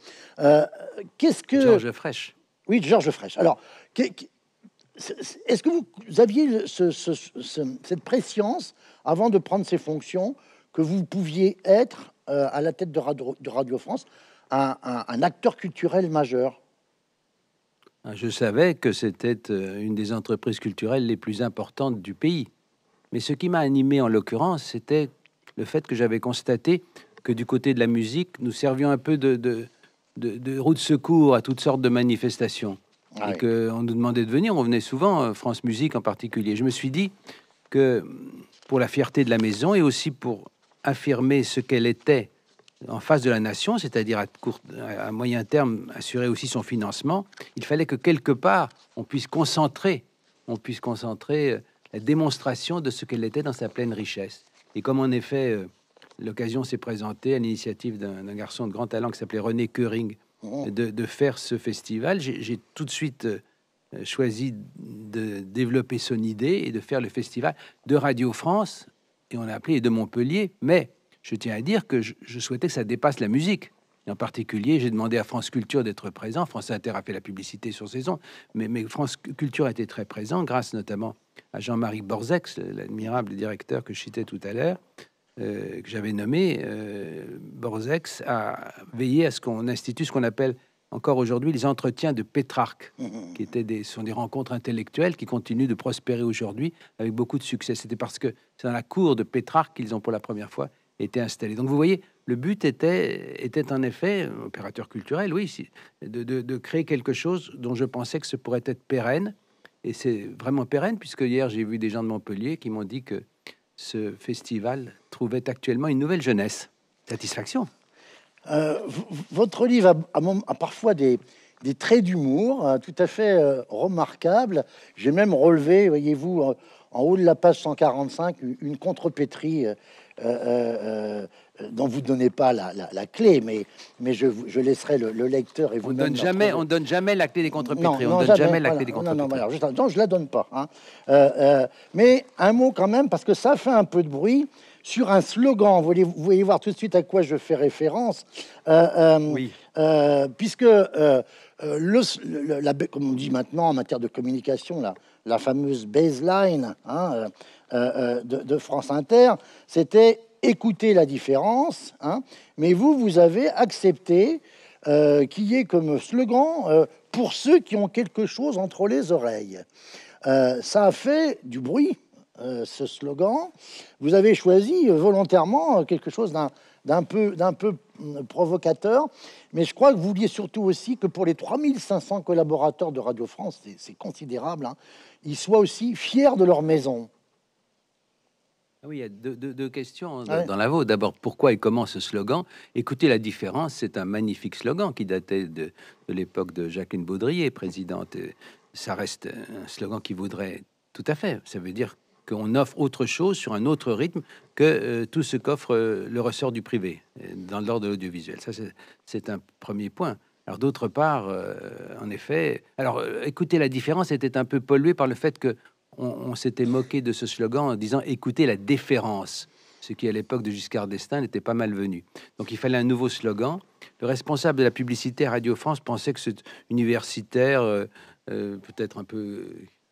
Qu'est-ce que. Georges Fraîche. Oui, Georges Fraîche. Alors, est-ce que vous aviez cette préscience avant de prendre ses fonctions que vous pouviez être euh, à la tête de Radio, France un, acteur culturel majeur ah, Je savais que c'était euh, une des entreprises culturelles les plus importantes du pays. Mais ce qui m'a animé en l'occurrence, c'était le fait que j'avais constaté que du côté de la musique, nous servions un peu de, de, de, de secours à toutes sortes de manifestations. et qu'on nous demandait de venir, on venait souvent, euh, France Musique en particulier. Je me suis dit que pour la fierté de la maison et aussi pour affirmer ce qu'elle était en face de la nation, c'est-à-dire à, à moyen terme assurer aussi son financement, il fallait que quelque part on puisse concentrer, on puisse concentrer euh, la démonstration de ce qu'elle était dans sa pleine richesse. Et comme en effet euh, l'occasion s'est présentée à l'initiative d'un garçon de grand talent qui s'appelait René Koering, oh. de, faire ce festival, j'ai tout de suite euh, choisi de développer son idée et de faire le festival de Radio France et on a appelé de Montpellier, mais je tiens à dire que je, souhaitais que ça dépasse la musique. en particulier, j'ai demandé à France Culture d'être présent. France Inter a fait la publicité sur ses ondes, mais, France Culture a été très présent, grâce notamment à Jean-Marie Borzex, l'admirable directeur que je citais tout à l'heure, euh, que j'avais nommé. Euh, Borzex a veillé à ce qu'on institue ce qu'on appelle encore aujourd'hui les entretiens de Pétrarque, mmh, mmh, mmh. qui étaient des, sont des rencontres intellectuelles qui continuent de prospérer aujourd'hui avec beaucoup de succès. C'était parce que c'est dans la cour de Pétrarque qu'ils ont pour la première fois été installés. Donc vous voyez, le but était, était en effet, euh, opérateur culturel, oui, de créer quelque chose dont je pensais que ce pourrait être pérenne. Et c'est vraiment pérenne, puisque hier j'ai vu des gens de Montpellier qui m'ont dit que ce festival trouvait actuellement une nouvelle jeunesse. Satisfaction. Euh, votre livre a, parfois des, traits d'humour hein, tout à fait euh, remarquables. J'ai même relevé, voyez-vous, en, haut de la page 145, une, contrepétrie. Euh, dont vous ne donnez pas la, clé, mais, mais je, laisserai le, lecteur et vous. On donne jamais, on donne jamais la clé des contrepétries. on non, donne jamais, la clé des contrepétries. Non, non, je la donne pas. Hein. mais un mot quand même, parce que ça fait un peu de bruit sur un slogan. Vous voyez, vous voyez voir tout de suite à quoi je fais référence. Euh, euh, oui. Euh, puisque la, comme on dit maintenant en matière de communication, la, la fameuse baseline hein, de, France Inter, c'était écouter la différence, hein, mais vous, vous avez accepté qu'il y ait comme slogan pour ceux qui ont quelque chose entre les oreilles. ça a fait du bruit, euh, ce slogan. Vous avez choisi euh, volontairement euh, quelque chose d'un peu, peu provocateur, mais je crois que vous vouliez surtout aussi que pour les 3500 collaborateurs de Radio France, c'est considérable, hein, ils soient aussi fiers de leur maison. Ah oui, il y a deux, questions hein, dans, la vôtre. D'abord, pourquoi et comment ce slogan Écoutez, la différence, c'est un magnifique slogan qui datait de, de l'époque de Jacqueline Baudrier, présidente. Ça reste un slogan qui voudrait tout à fait. Ça veut dire qu'on offre autre chose sur un autre rythme que euh, tout ce qu'offre euh, le ressort du privé euh, dans l'ordre de l'audiovisuel. Ça, c'est un premier point. Alors d'autre part, en effet, alors écoutez la différence était un peu pollué par le fait que on, s'était moqué de ce slogan en disant écoutez la différence, ce qui à l'époque de Giscard d'Estaing n'était pas malvenu. Donc il fallait un nouveau slogan. Le responsable de la publicité Radio France pensait que cet universitaire, peut-être un peu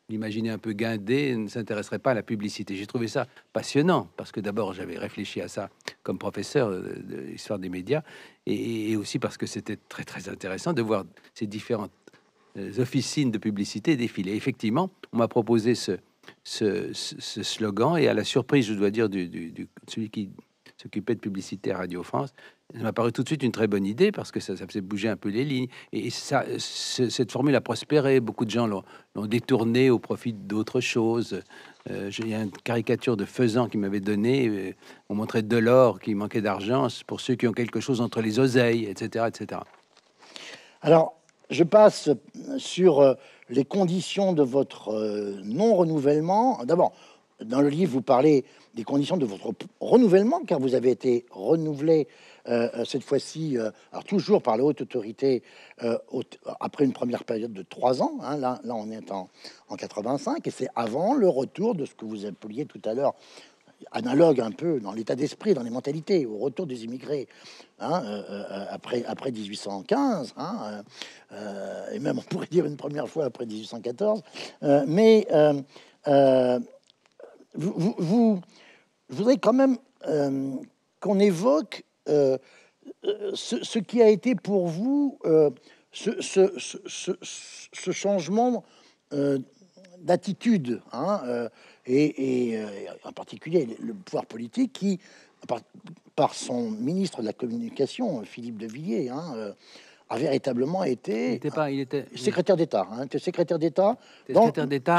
l'imaginer un peu guindé, ne s'intéresserait pas à la publicité. J'ai trouvé ça passionnant parce que d'abord j'avais réfléchi à ça comme professeur euh, de l'histoire des médias et, aussi parce que c'était très très intéressant de voir ces différentes euh, officines de publicité défiler. effectivement, on m'a proposé ce, ce, slogan et à la surprise, je dois dire, du, du celui qui s'occuper de publicité à Radio France. Ça m'a paru tout de suite une très bonne idée parce que ça, faisait bouger un peu les lignes. Et ça, cette formule a prospéré. Beaucoup de gens l'ont détournée au profit d'autres choses. Euh, J'ai une caricature de faisant qui m'avait donné. Euh, on montrait de l'or qui manquait d'argent pour ceux qui ont quelque chose entre les oseilles, etc. etc. Alors, je passe sur euh, les conditions de votre euh, non-renouvellement. D'abord, dans le livre, vous parlez des conditions de votre renouvellement, car vous avez été renouvelé euh, euh, cette fois-ci, euh, alors toujours par la haute autorité, après une première période de trois ans. Hein, là, là, on est en, en 85, et c'est avant le retour de ce que vous appeliez tout à l'heure analogue un peu dans l'état d'esprit, dans les mentalités, au retour des immigrés hein, après, après 1815, hein, et même on pourrait dire une première fois après 1814, mais vous, vous, je voudrais quand même euh, qu'on évoque euh, euh, ce, qui a été pour vous ce, ce, changement d'attitude, hein, et, en particulier le pouvoir politique qui, par, son ministre de la Communication, Philippe de Villiers, hein, a véritablement été il était pas, il était, secrétaire d'État. Hein, secrétaire d'État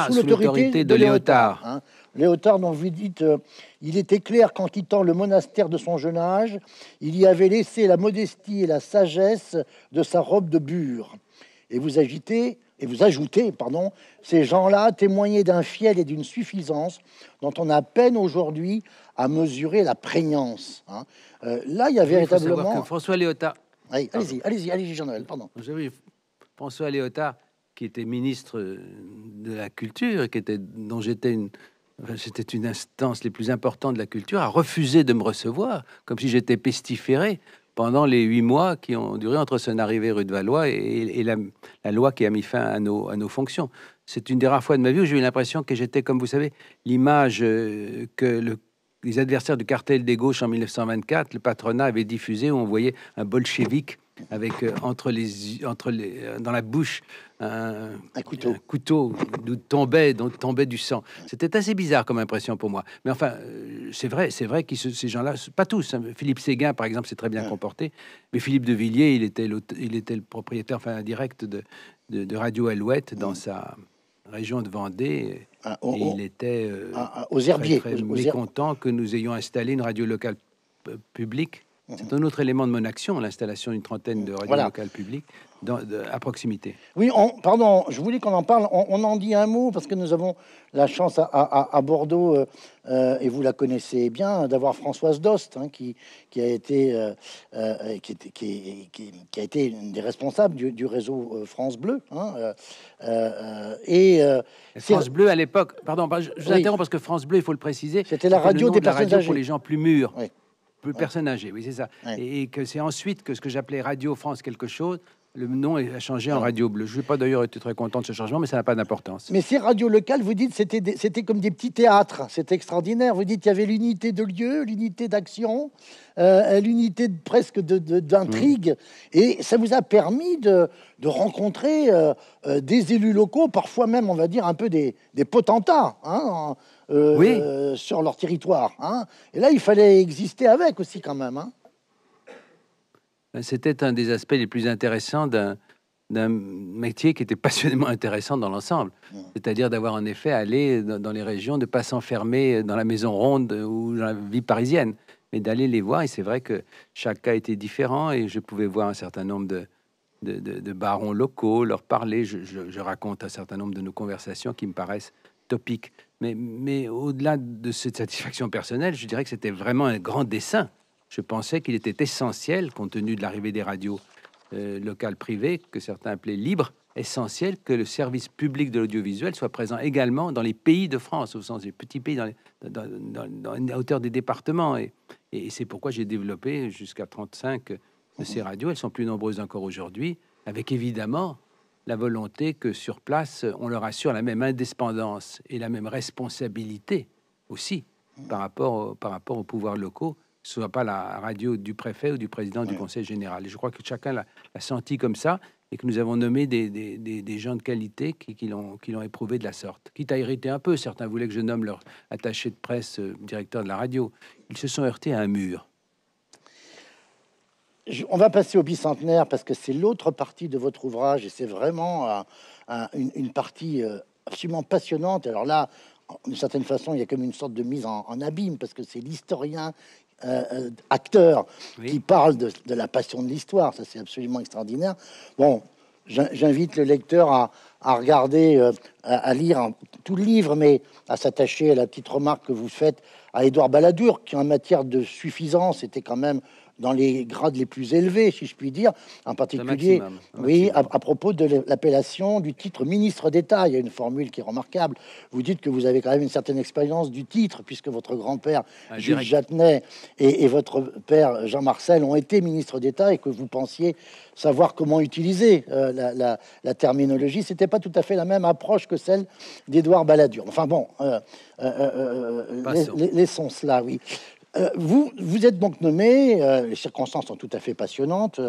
sous, l'autorité de, de, Léotard. Léotard, hein. dont vous dites, euh, il était clair qu'en quittant le monastère de son jeune âge, il y avait laissé la modestie et la sagesse de sa robe de bure. Et vous et vous ajoutez, pardon, ces gens-là témoignaient d'un fiel et d'une suffisance dont on a peine aujourd'hui à mesurer la prégnance. Hein. Euh, là, il y a véritablement. François Léotard allez-y, allez-y, allez-y, Jean-Noël, pardon. François Léotard, qui était ministre de la Culture, qui était, dont j'étais une, c'était une instance les plus importantes de la culture, a refusé de me recevoir, comme si j'étais pestiféré pendant les huit mois qui ont duré entre son arrivée rue de Valois et, la, loi qui a mis fin à nos, à nos fonctions. C'est une des rares fois de ma vie où j'ai eu l'impression que j'étais, comme vous savez, l'image euh, que le les adversaires du cartel des gauches en 1924, le patronat avait diffusé où on voyait un bolchevique avec euh, entre les entre les euh, dans la bouche un, couteau, couteau d'où tombait dont tombait du sang. C'était assez bizarre comme impression pour moi. Mais enfin, euh, c'est vrai, c'est vrai que ces gens-là, pas tous. Hein, Philippe Séguin, par exemple, s'est très bien comporté. Mais Philippe de Villiers, il était il était le propriétaire, enfin direct de, Radio Alouette dans mm. sa région de Vendée. Ah, il était euh, aux herbiers, très, très mécontent que nous ayons installé une radio locale euh, publique Mhm. C'est un autre élément de mon action, l'installation d'une trentaine de radios locales publiques à proximité. Oui, on, pardon, je voulais qu'on en parle. On, en dit un mot parce que nous avons la chance à, Bordeaux, euh, euh, et vous la connaissez bien, d'avoir Françoise Dost, hein, qui, qui, a été, euh, qui, qui, a été une des responsables du, réseau France Bleu. Hein, et, France Bleu à l'époque, pardon, je, vous interromps parce que France Bleu, il faut le préciser, c'était la radio des personnes âgées. pour les gens plus mûrs. Oui personnes âgées, oui, c'est ça. Et, que c'est ensuite que ce que j'appelais Radio France quelque chose, le nom a changé en Radio Bleu. Je vais pas d'ailleurs été très content de ce changement, mais ça n'a pas d'importance. Mais ces radios locales, vous dites, c'était, c'était comme des petits théâtres. c'est extraordinaire. Vous dites, il y avait l'unité de lieu, l'unité d'action, euh, l'unité de, presque de, d'intrigue. Mmh. Et ça vous a permis de, rencontrer euh, euh, des élus locaux, parfois même, on va dire, un peu des, des potentats. Hein, euh, euh, sur leur territoire. Hein. Et là, il fallait exister avec aussi quand même. Hein. Ben, c'était un des aspects les plus intéressants d'un métier qui était passionnément intéressant dans l'ensemble. C'est-à-dire d'avoir en effet aller dans, les régions, de ne pas s'enfermer dans la maison ronde ou dans la vie parisienne, mais d'aller les voir. Et c'est vrai que chaque cas était différent et je pouvais voir un certain nombre de, barons locaux, leur parler. je, raconte un certain nombre de nos conversations qui me paraissent topiques. Mais, au-delà de cette satisfaction personnelle, je dirais que c'était vraiment un grand dessin. Je pensais qu'il était essentiel, compte tenu de l'arrivée des radios euh, locales privées, que certains appelaient libres, essentiel que le service public de l'audiovisuel soit présent également dans les pays de France, au sens des petits pays, dans, la hauteur des départements. Et, et c'est pourquoi j'ai développé jusqu'à 35 de ces radios. Elles sont plus nombreuses encore aujourd'hui, avec évidemment la volonté que sur place, on leur assure la même indépendance et la même responsabilité aussi mmh. par rapport, aux pouvoirs locaux, soit pas la radio du préfet ou du président du conseil général. Et je crois que chacun l'a senti comme ça et que nous avons nommé des, gens de qualité qui, l'ont éprouvé de la sorte. Quitte à hériter un peu, certains voulaient que je nomme leur attaché de presse euh, directeur de la radio. Ils se sont heurtés à un mur on va passer au bicentenaire parce que c'est l'autre partie de votre ouvrage et c'est vraiment une, partie euh, absolument passionnante. Alors là, d'une certaine façon, il y a comme une sorte de mise en, abîme parce que c'est l'historien. Euh, euh, acteur qui parle de, la passion de l'histoire, ça c'est absolument extraordinaire. Bon, J'invite le lecteur à, à, regarder, à lire tout le livre, mais à s'attacher à la petite remarque que vous faites à Édouard Balladur, qui en matière de suffisance était quand même dans les grades les plus élevés, si je puis dire, en particulier, oui, à, propos de l'appellation du titre ministre d'État. Il y a une formule qui est remarquable. Vous dites que vous avez quand même une certaine expérience du titre, puisque votre grand-père Jules Jattenet et, votre père Jean Marcel ont été ministres d'État et que vous pensiez savoir comment utiliser euh, la, la, la, terminologie. C'était pas tout à fait la même approche que celle d'Édouard Balladur. Enfin bon, euh, euh, laissons cela, oui. Euh, vous, êtes donc nommé, euh, les circonstances sont tout à fait passionnantes,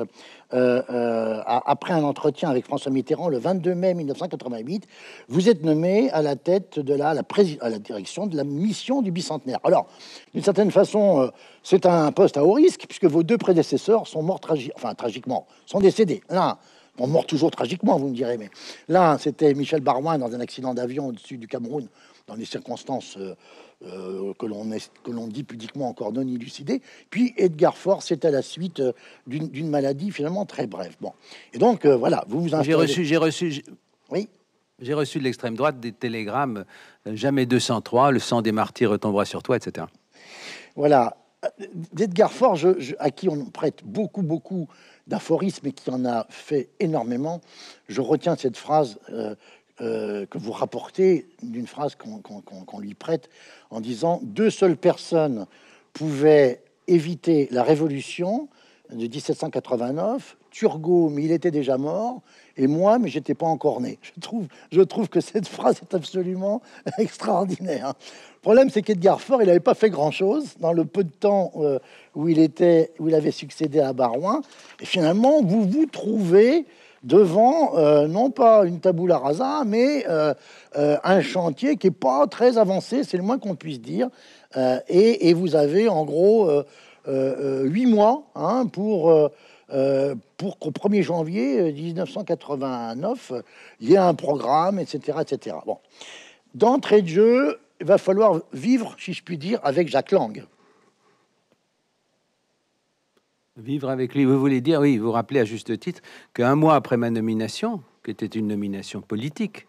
euh, après un entretien avec François Mitterrand le 22 mai 1988, vous êtes nommé à la tête de la, à la direction de la mission du bicentenaire. Alors, d'une certaine façon, c'est un poste à haut risque, puisque vos deux prédécesseurs sont morts enfin, tragiquement, sont décédés. L'un on meurt toujours tragiquement, vous me direz, mais là, c'était Michel Barouin dans un accident d'avion au-dessus du Cameroun, dans des circonstances euh, euh, l'on est que l'on dit pudiquement encore non élucidées. Puis Edgar c'est à la suite euh, d'une maladie finalement très brève. Bon, et donc voilà, vous vous J'ai reçu, j'ai reçu. Oui. J'ai reçu de l'extrême droite des télégrammes jamais 203, le sang des martyrs retombera sur toi, etc. Voilà. D'Edgar Faure, à qui on prête beaucoup, beaucoup d'aphorismes et qui en a fait énormément. Je retiens cette phrase euh, euh, que vous rapportez, d'une phrase qu'on lui prête, en disant Deux seules personnes pouvaient éviter la révolution de 1789, Turgot, mais il était déjà mort, et moi, mais j'étais pas encore né. Je trouve, je trouve que cette phrase est absolument [laughs] extraordinaire. Le problème, c'est qu'Edgar Faure, il n'avait pas fait grand-chose dans le peu de temps euh, où il était, où il avait succédé à Barouin. Et finalement, vous vous trouvez devant euh, non pas une taboula rasa, mais euh, un chantier qui n'est pas très avancé, c'est le moins qu'on puisse dire. Et, vous avez en gros huit mois hein, pour euh, pour qu'au 1er janvier 1989, euh, il y ait un programme, etc. etc. Bon. D'entrée de jeu, il va falloir vivre, si je puis dire, avec Jacques Lang. Vivre avec lui, vous voulez dire, oui, vous rappelez à juste titre qu'un mois après ma nomination, qui était une nomination politique,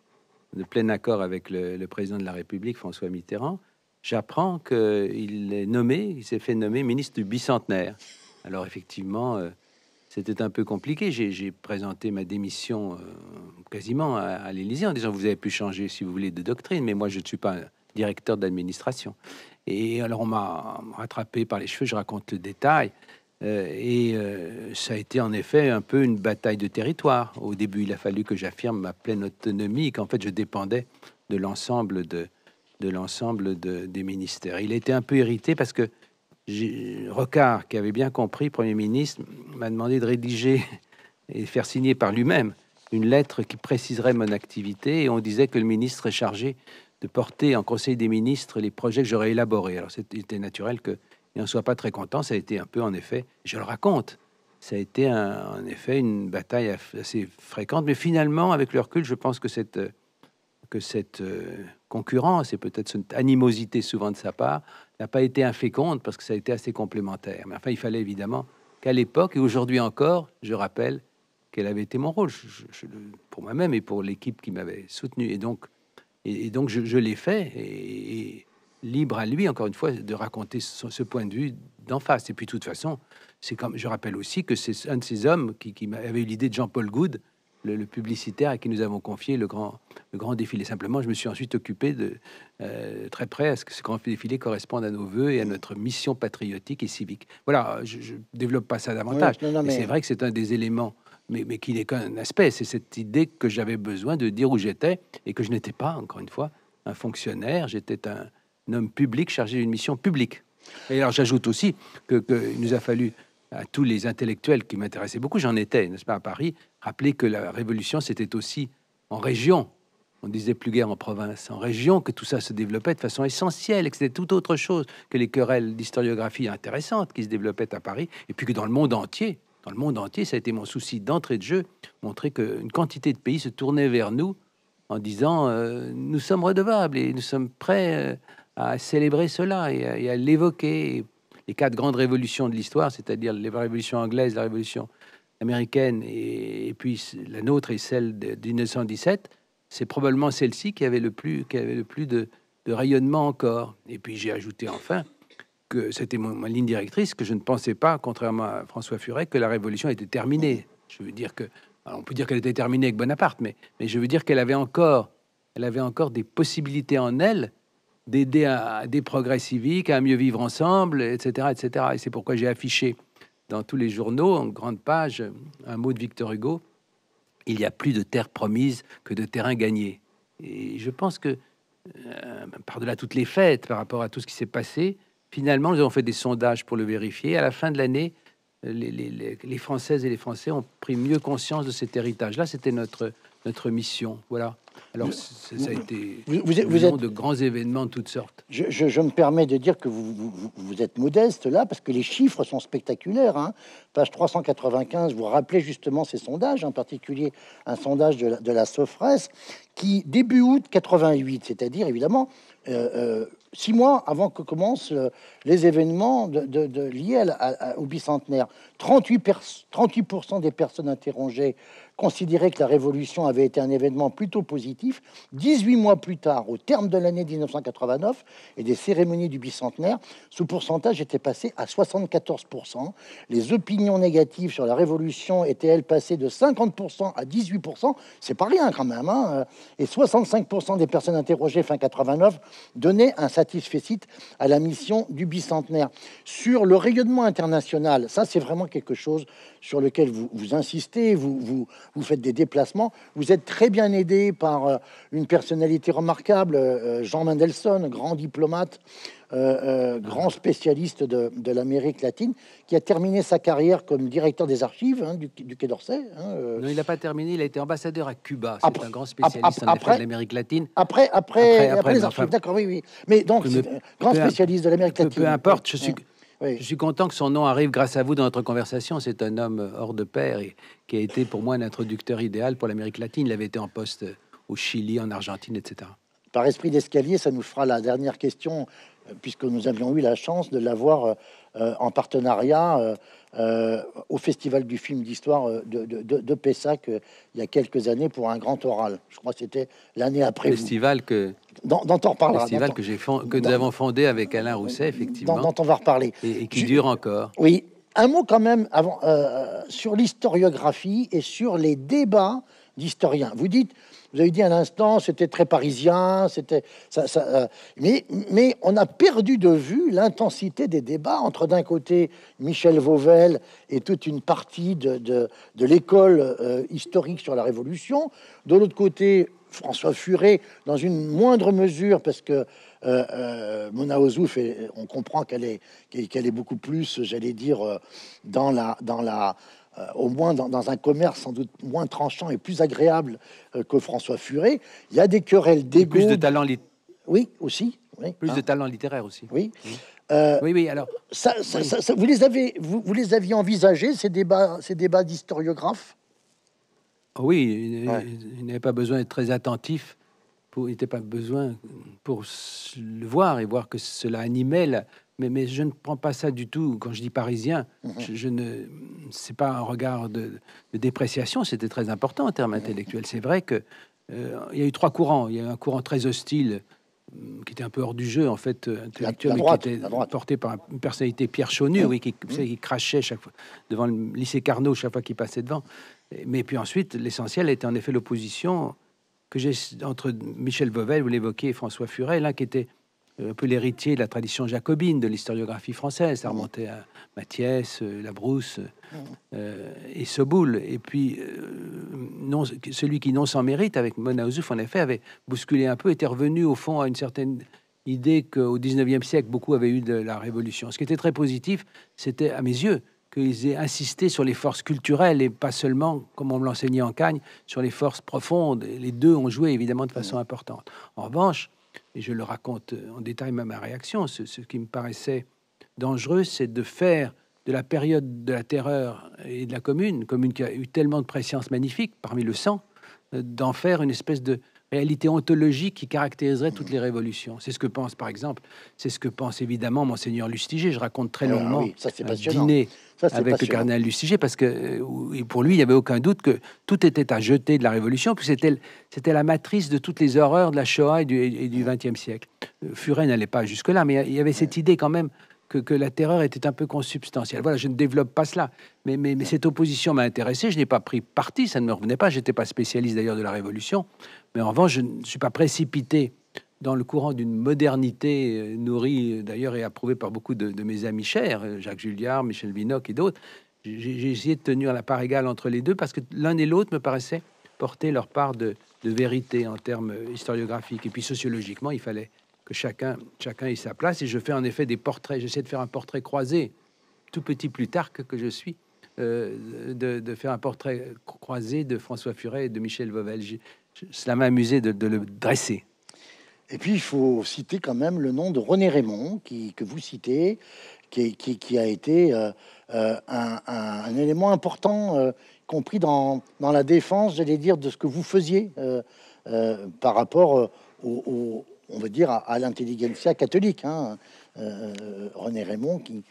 de plein accord avec le, président de la République, François Mitterrand, j'apprends qu'il est nommé, il s'est fait nommer ministre du Bicentenaire. Alors effectivement, euh, c'était un peu compliqué. J'ai présenté ma démission euh, quasiment à, l'Élysée en disant vous avez pu changer si vous voulez de doctrine, mais moi je ne suis pas directeur d'administration. Et alors on m'a rattrapé par les cheveux, je raconte le détail. Euh, et euh, ça a été en effet un peu une bataille de territoire. Au début, il a fallu que j'affirme ma pleine autonomie, qu'en fait je dépendais de l'ensemble de, de l'ensemble des ministères. Il était un peu irrité parce que Rocard, qui avait bien compris, Premier ministre, m'a demandé de rédiger et faire signer par lui-même une lettre qui préciserait mon activité. Et on disait que le ministre est chargé de porter en Conseil des ministres les projets que j'aurais élaborés. Alors c'était naturel qu'il n'en soit pas très content. Ça a été un peu, en effet, je le raconte, ça a été en effet une bataille assez fréquente. Mais finalement, avec le recul, je pense que cette que cette euh, concurrence et peut-être cette animosité souvent de sa part n'a pas été inféconde parce que ça a été assez complémentaire. Mais enfin, il fallait évidemment qu'à l'époque et aujourd'hui encore, je rappelle quel avait été mon rôle pour moi-même et pour l'équipe qui m'avait soutenu. Et donc, et, donc je, l'ai fait et, libre à lui, encore une fois, de raconter ce, point de vue d'en face. Et puis, de toute façon, c'est comme je rappelle aussi que c'est un de ces hommes qui, qui avait eu l'idée de Jean-Paul Goud le, publicitaire à qui nous avons confié le grand, le grand défilé. Simplement, je me suis ensuite occupé de euh, très près à ce que ce grand défilé corresponde à nos voeux et à notre mission patriotique et civique. Voilà, je ne développe pas ça davantage. mais... C'est vrai que c'est un des éléments, mais, mais qui n'est qu'un aspect. C'est cette idée que j'avais besoin de dire où j'étais et que je n'étais pas, encore une fois, un fonctionnaire. J'étais un, homme public chargé d'une mission publique. Et alors j'ajoute aussi qu'il que nous a fallu à tous les intellectuels qui m'intéressaient beaucoup, j'en étais, n'est-ce pas, à Paris, rappeler que la révolution, c'était aussi en région. On disait plus guère en province, en région, que tout ça se développait de façon essentielle et que c'était tout autre chose que les querelles d'historiographie intéressantes qui se développaient à Paris et puis que dans le monde entier. Dans le monde entier, ça a été mon souci d'entrée de jeu, montrer qu'une quantité de pays se tournait vers nous en disant euh, nous sommes redevables et nous sommes prêts euh, à célébrer cela et à, à l'évoquer. Les quatre grandes révolutions de l'histoire, c'est-à-dire la révolution anglaise, la révolution américaine et, puis la nôtre et celle de, 1917, c'est probablement celle-ci qui avait le plus, qui avait le plus de, rayonnement encore. Et puis j'ai ajouté enfin que c'était ma ligne directrice, que je ne pensais pas, contrairement à François Furet, que la révolution était terminée. Je veux dire que, on peut dire qu'elle était terminée avec Bonaparte, mais, mais je veux dire qu'elle avait encore, elle avait encore des possibilités en elle d'aider à, à des progrès civiques, à mieux vivre ensemble, etc., etc. Et c'est pourquoi j'ai affiché dans tous les journaux, en grande page, un mot de Victor Hugo il y a plus de terre promise que de terrain gagné. Et je pense que, euh, ben, par-delà toutes les fêtes, par rapport à tout ce qui s'est passé, finalement, nous avons fait des sondages pour le vérifier. À la fin de l'année, les, les, Françaises et les Français ont pris mieux conscience de cet héritage-là. C'était notre, notre mission. Voilà. Alors, ça a été vous, vous, êtes, de grands événements de toutes sortes. Je, me permets de dire que vous, vous, êtes modeste là, parce que les chiffres sont spectaculaires. Hein. Page 395, vous rappelez justement ces sondages, en particulier un sondage de la, de Sofres, qui, début août 88, c'est-à-dire évidemment euh, euh, six mois avant que commencent euh, les événements de, de, liés au bicentenaire, 38, 38 des personnes interrogées considérait que la Révolution avait été un événement plutôt positif. 18 mois plus tard, au terme de l'année 1989 et des cérémonies du bicentenaire, ce pourcentage était passé à 74%. Les opinions négatives sur la Révolution étaient-elles passées de 50% à 18%, c'est pas rien quand même. Hein. et 65% des personnes interrogées fin 89 donnaient un site à la mission du bicentenaire. Sur le rayonnement international, ça c'est vraiment quelque chose sur lequel vous, vous insistez, vous, vous, vous faites des déplacements. Vous êtes très bien aidé par euh, une personnalité remarquable, euh, euh, Jean Mendelssohn, grand diplomate, grand spécialiste de, l'Amérique latine, qui a terminé sa carrière comme directeur des archives hein, du, Quai d'Orsay. Hein, non, il n'a pas terminé, il a été ambassadeur à Cuba. C'est un grand spécialiste de l'Amérique latine. Après, après, après les archives, d'accord, oui, oui. Mais donc, grand spécialiste de l'Amérique latine. Peu importe, je suis. Je suis content que son nom arrive grâce à vous dans notre conversation. C'est un homme hors de pair et qui a été pour moi un introducteur idéal pour l'Amérique latine. Il avait été en poste au Chili, en Argentine, etc. Par esprit d'escalier, ça nous fera la dernière question, euh, puisque nous avions eu la chance de l'avoir euh, euh, en partenariat euh, euh, au Festival du film d'histoire de, de, de, Pessac il y a quelques années pour un grand oral. Je crois que c'était l'année après. Festival que dont, on Festival que, fond, que nous avons fondé avec Alain Rousset, effectivement. Dont, on va reparler. Et, qui dure encore. Oui. Un mot quand même avant, sur l'historiographie et sur les débats d'historiens. Vous dites, vous avez dit à l'instant, c'était très parisien, c'était ça, euh, mais, on a perdu de vue l'intensité des débats entre d'un côté Michel Vauvel et toute une partie de, de, l'école euh, historique sur la Révolution, de l'autre côté François Furet, dans une moindre mesure, parce que euh, Mona Ozouf, on comprend qu'elle est, qu'elle est beaucoup plus, j'allais dire, dans la, dans la, euh, au moins dans, un commerce sans doute moins tranchant et plus agréable euh, que François Furet. Il y a des querelles Plus de talent littéraire. Oui, aussi. Oui, plus de hein talents littéraires aussi. Oui. oui, euh, alors. vous, les avez, vous, les aviez envisagés, ces débats, ces débats d'historiographes Oui, il n'avait pas besoin d'être très attentif il n'était pas besoin pour le voir et voir que cela animait mais, mais, je ne prends pas ça du tout quand je dis parisien. Mhm. Je, ne, c'est pas un regard de, dépréciation. C'était très important en termes mhm. intellectuels. C'est vrai que euh, il y a eu trois courants. Il y a eu un courant très hostile mm, qui était un peu hors du jeu en fait euh, intellectuel, droite, qui était porté par une personnalité Pierre Chaunu, mhm. oui, qui, qui, crachait chaque fois devant le lycée Carnot chaque fois qu'il passait devant. Mais puis ensuite, l'essentiel était en effet l'opposition que j'ai entre Michel Vauvel, vous l'évoquez, et François Furet, l'un qui était euh, un peu l'héritier de la tradition jacobine de l'historiographie française. Ça remontait à Mathias, euh, Labrousse euh, et Soboul. Et puis, celui qui, non sans mérite, avec Mona en effet, avait bousculé un peu, était revenu au fond à une certaine idée qu'au 19e siècle, beaucoup avaient eu de la Révolution. Ce qui était très positif, c'était, à mes yeux, qu'ils aient insisté sur les forces culturelles et pas seulement, comme on me l'enseignait en Cagne, sur les forces profondes. Les deux ont joué évidemment de façon importante. En revanche, et je le raconte euh, en détail même ma réaction, ce, ce qui me paraissait dangereux, c'est de faire de la période de la terreur et de la commune, commune qui a eu tellement de préscience magnifique parmi le sang, euh, d'en faire une espèce de, réalité ontologique qui caractériserait toutes les révolutions. C'est ce que pense, par exemple, c'est ce que pense évidemment Monseigneur Lustiger. Je raconte très ah ah longuement ça, un dîner avec le cardinal Lustiger parce que euh, pour lui, il n'y avait aucun doute que tout était à jeter de la révolution, puis c'était, la matrice de toutes les horreurs de la Shoah et du XXe siècle. Euh, Furet n'allait pas jusque-là, mais il y avait cette idée quand même que, la terreur était un peu consubstantielle. Voilà, je ne développe pas cela. Mais, mais, mais cette opposition m'a intéressé. Je n'ai pas pris parti, ça ne me revenait pas. J'étais pas spécialiste d'ailleurs de la Révolution. Mais en revanche, je ne suis pas précipité dans le courant d'une modernité euh, nourrie euh, d'ailleurs et approuvée par beaucoup de, mes amis chers, euh, Jacques Julliard, Michel Vinocq et d'autres. J'ai essayé de tenir la part égale entre les deux parce que l'un et l'autre me paraissaient porter leur part de, vérité en termes historiographiques. Et puis sociologiquement, il fallait que chacun, chacun ait sa place. Et je fais en effet des portraits. J'essaie de faire un portrait croisé, tout petit Plutarque que je suis, de, de, faire un portrait croisé de François Furet et de Michel Vauvel cela m'a amusé de, le dresser. Et puis, il faut citer quand même le nom de René Raymond, qui, que vous citez, qui, a été euh, euh, un, élément important, euh, compris dans, la défense, j'allais dire, de ce que vous faisiez par rapport au, on va dire, à, l'intelligentsia catholique. Hein, René Raymond, qui,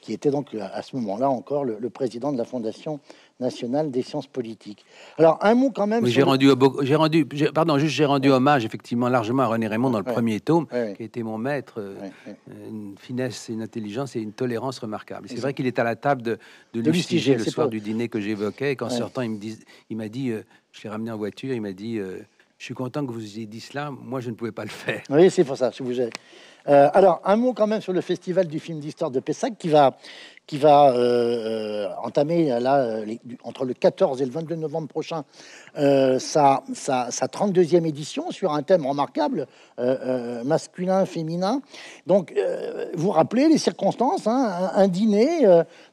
qui était donc à ce moment-là encore le président de la Fondation national des sciences politiques. Alors, un mot quand même. j'ai rendu, j'ai rendu, pardon, juste j'ai rendu hommage effectivement largement à René Raymond dans le premier tome, qui était mon maître. Euh, euh, une finesse, une intelligence et une tolérance remarquable. C'est vrai qu'il est à la table de, de, le soir du dîner que j'évoquais, et qu'en sortant, il me il m'a dit, euh, je l'ai ramené en voiture, il m'a dit. je suis content que vous ayez dit cela. Moi, je ne pouvais pas le faire. Oui, c'est pour ça. Je vous ai... alors, un mot quand même sur le festival du film d'histoire de Pessac qui va qui va euh, euh, entamer euh, là, entre le 14 et le 22 novembre prochain sa, 32e édition sur un thème remarquable, masculin, féminin. Donc, vous rappelez les circonstances, hein, un, dîner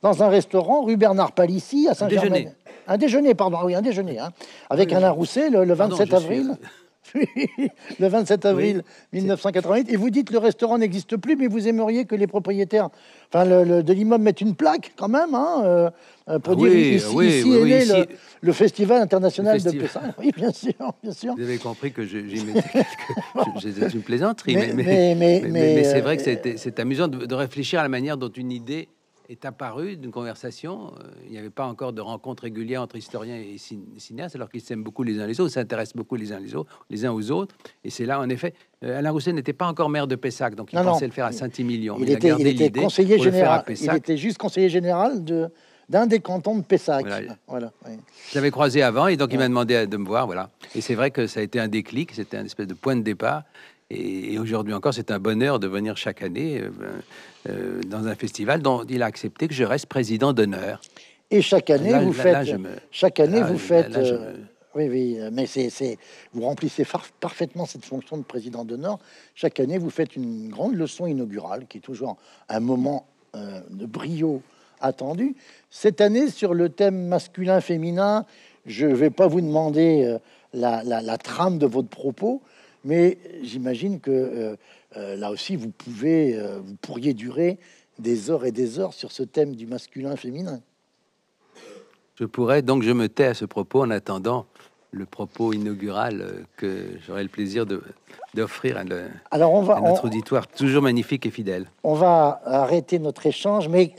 dans un restaurant rue Bernard Palissy à Saint-Germain. Un déjeuner, pardon, oui, un déjeuner, hein, avec Alain Rousset le, 27 ah avril. [laughs] le 27 avril 1988. Et vous dites le restaurant n'existe plus, mais vous aimeriez que les propriétaires enfin, le, de l'immeuble mettent une plaque quand même hein, pour ici, Le, Festival international de Pessin. Oui, bien sûr, bien sûr. Vous avez compris que j'ai une plaisanterie, mais, mais, c'est euh, vrai que c'est amusant de, de réfléchir à la manière dont une idée est apparu d'une conversation. Euh, il n'y avait pas encore de rencontre régulière entre historiens et cinéastes, alors qu'ils s'aiment beaucoup les uns les autres, s'intéressent beaucoup les uns les autres, les uns aux autres. Et c'est là, en effet, euh, Alain Rousset n'était pas encore maire de Pessac, donc il pensait le faire à Saint-Emilion. Il, était, conseiller général. Il était juste conseiller général de d'un des cantons de Pessac. Voilà. j'avais croisé avant et donc il m'a demandé de me voir. Voilà. Et c'est vrai que ça a été un déclic, c'était un espèce de point de départ. Et, aujourd'hui encore, c'est un bonheur de venir chaque année euh, ben, euh, dans un festival dont il a accepté que je reste président d'honneur. Et chaque année, vous faites. chaque année, vous faites. Euh, oui, oui, mais c'est, vous remplissez parfaitement cette fonction de président d'honneur. Chaque année, vous faites une grande leçon inaugurale, qui est toujours un moment de brio attendu. Cette année, sur le thème masculin-féminin, je ne vais pas vous demander la, trame de votre propos, mais j'imagine que euh, euh, là aussi, vous pouvez, euh, vous pourriez durer des heures et des heures sur ce thème du masculin-féminin. Je pourrais donc je me tais à ce propos en attendant le propos inaugural que j'aurai le plaisir d'offrir à, notre auditoire toujours magnifique et fidèle. On va arrêter notre échange, mais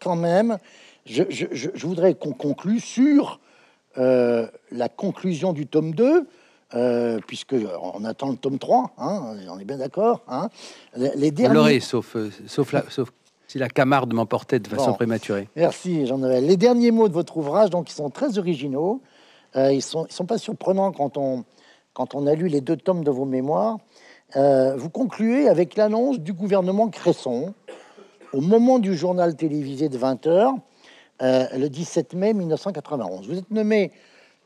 quand même, je, je, je voudrais qu'on conclue sur la conclusion du tome 2 euh, puisque euh, on attend le tome 3, hein, on est bien d'accord. Hein. Les derniers... sauf, euh, sauf, sauf si la Camarde m'emportait de façon prématurée. Merci, Jean-Noël. Les derniers mots de votre ouvrage, donc, ils sont très originaux. ils ne sont, sont, pas surprenants quand on, quand on a lu les deux tomes de vos mémoires. vous concluez avec l'annonce du gouvernement Cresson, au moment du journal télévisé de 20h, le 17 mai 1991. Vous êtes nommé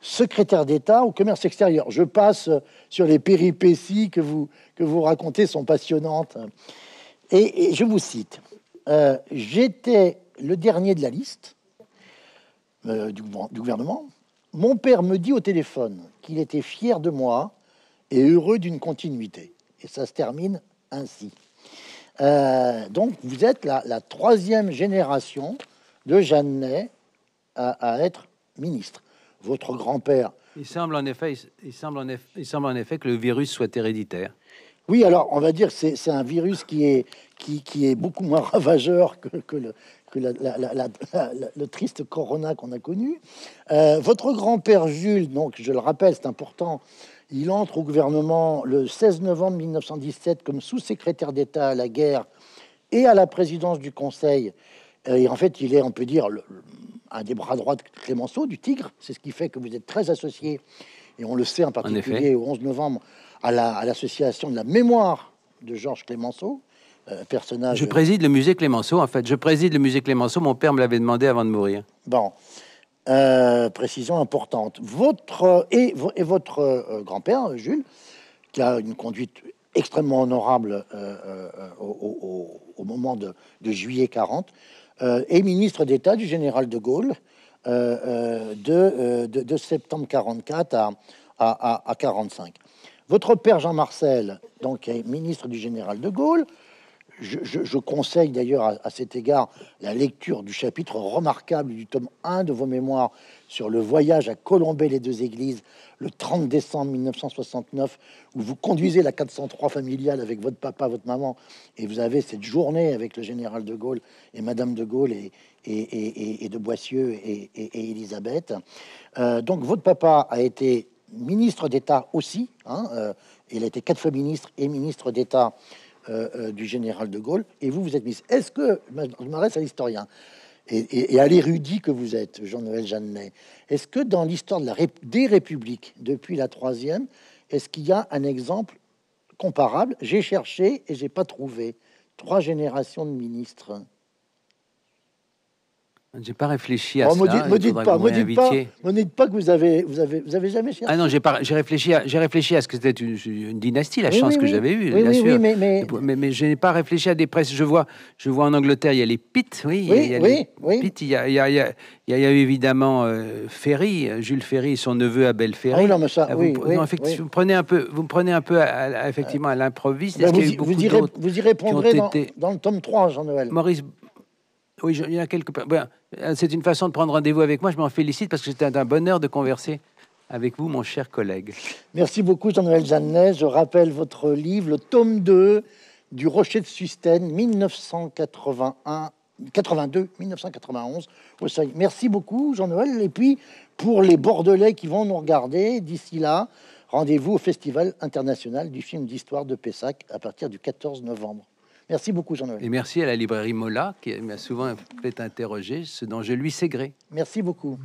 secrétaire d'État au commerce extérieur. Je passe euh, sur les péripéties que vous, que vous racontez, sont passionnantes. Et, je vous cite, euh, j'étais le dernier de la liste euh, du, gouvernement. Mon père me dit au téléphone qu'il était fier de moi et heureux d'une continuité. Et ça se termine ainsi. donc vous êtes la, troisième génération de Jeannet à être ministre votre grand-père. Il semble en effet, il semble en effet, il semble en effet que le virus soit héréditaire. Oui, alors on va dire que c'est un virus qui est, qui, est beaucoup moins [laughs] ravageur que, le, le triste corona qu'on a connu. Euh, votre grand-père Jules, donc je le rappelle, c'est important, il entre au gouvernement le 16 novembre 1917 comme sous-secrétaire d'État à la guerre et à la présidence du Conseil. Euh, et en fait, il est, on peut dire, le, un des bras droits de Clémenceau, du Tigre. C'est ce qui fait que vous êtes très associé, et on le sait en particulier au 11 novembre, à l'association la, de la mémoire de Georges Clémenceau. Euh, personnage. Je préside le musée Clémenceau, en fait. Je préside le musée Clémenceau. Mon père me l'avait demandé avant de mourir. Bon. Euh, précision importante. Votre et, votre euh, grand-père, Jules, qui a une conduite extrêmement honorable au, moment de, de juillet 40, euh, et ministre d'État du général de Gaulle euh, euh, de, septembre 44 à, à, 45. Votre père Jean Marcel, donc est ministre du général de Gaulle, je, conseille d'ailleurs à, cet égard la lecture du chapitre remarquable du tome 1 de vos mémoires sur le voyage à Colombay les deux églises le 30 décembre 1969, où vous conduisez la 403 familiale avec votre papa, votre maman, et vous avez cette journée avec le général de Gaulle et Madame de Gaulle et, et, de Boissieu et, Elisabeth. Euh, donc votre papa a été ministre d'État aussi, hein, euh, il a été quatre fois ministre et ministre d'État euh, euh, du général de Gaulle, et vous, vous êtes mis. Est-ce que, je m'arrête à l'historien, et, et, à l'érudit que vous êtes, Jean-Noël Jeannet, est-ce que dans l'histoire des républiques, depuis la troisième, est-ce qu'il y a un exemple comparable J'ai cherché et je n'ai pas trouvé. Trois générations de ministres. J'ai pas réfléchi à ça. Me dites, pas, dites pas, pas que vous avez, vous avez, vous avez jamais cherché. Ah non, j'ai pas, j'ai réfléchi, j'ai réfléchi à ce que c'était une, dynastie, la chance que j'avais eue, bien sûr. mais, mais... mais, je n'ai pas réfléchi à des presses. Je vois, je vois en Angleterre, il y a les Pitt, oui, il a, il y a, il y a, évidemment euh, Ferry, Jules Ferry, son neveu Abel Ferry. Ah non, mais ça, ah, vous, prenez un peu, vous prenez un peu à, effectivement à l'improviste. Ben, vous, y, vous répondrez dans, dans, le tome 3, Jean-Noël. Maurice oui, a quelques. Ben, euh, c'est une façon de prendre rendez-vous avec moi. Je m'en félicite parce que c'était un bonheur de converser avec vous, mon cher collègue. Merci beaucoup, Jean-Noël Jeannet. Je rappelle votre livre, le tome 2 du Rocher de Susten, 1981. 82, 1991 au Merci beaucoup, Jean-Noël. Et puis, pour les Bordelais qui vont nous regarder, d'ici là, rendez-vous au Festival international du film d'histoire de Pessac à partir du 14 novembre. Merci beaucoup, Jean-Noël. Et merci à la librairie Mola, qui m'a souvent fait interroger, ce dont je lui sais gré. Merci beaucoup.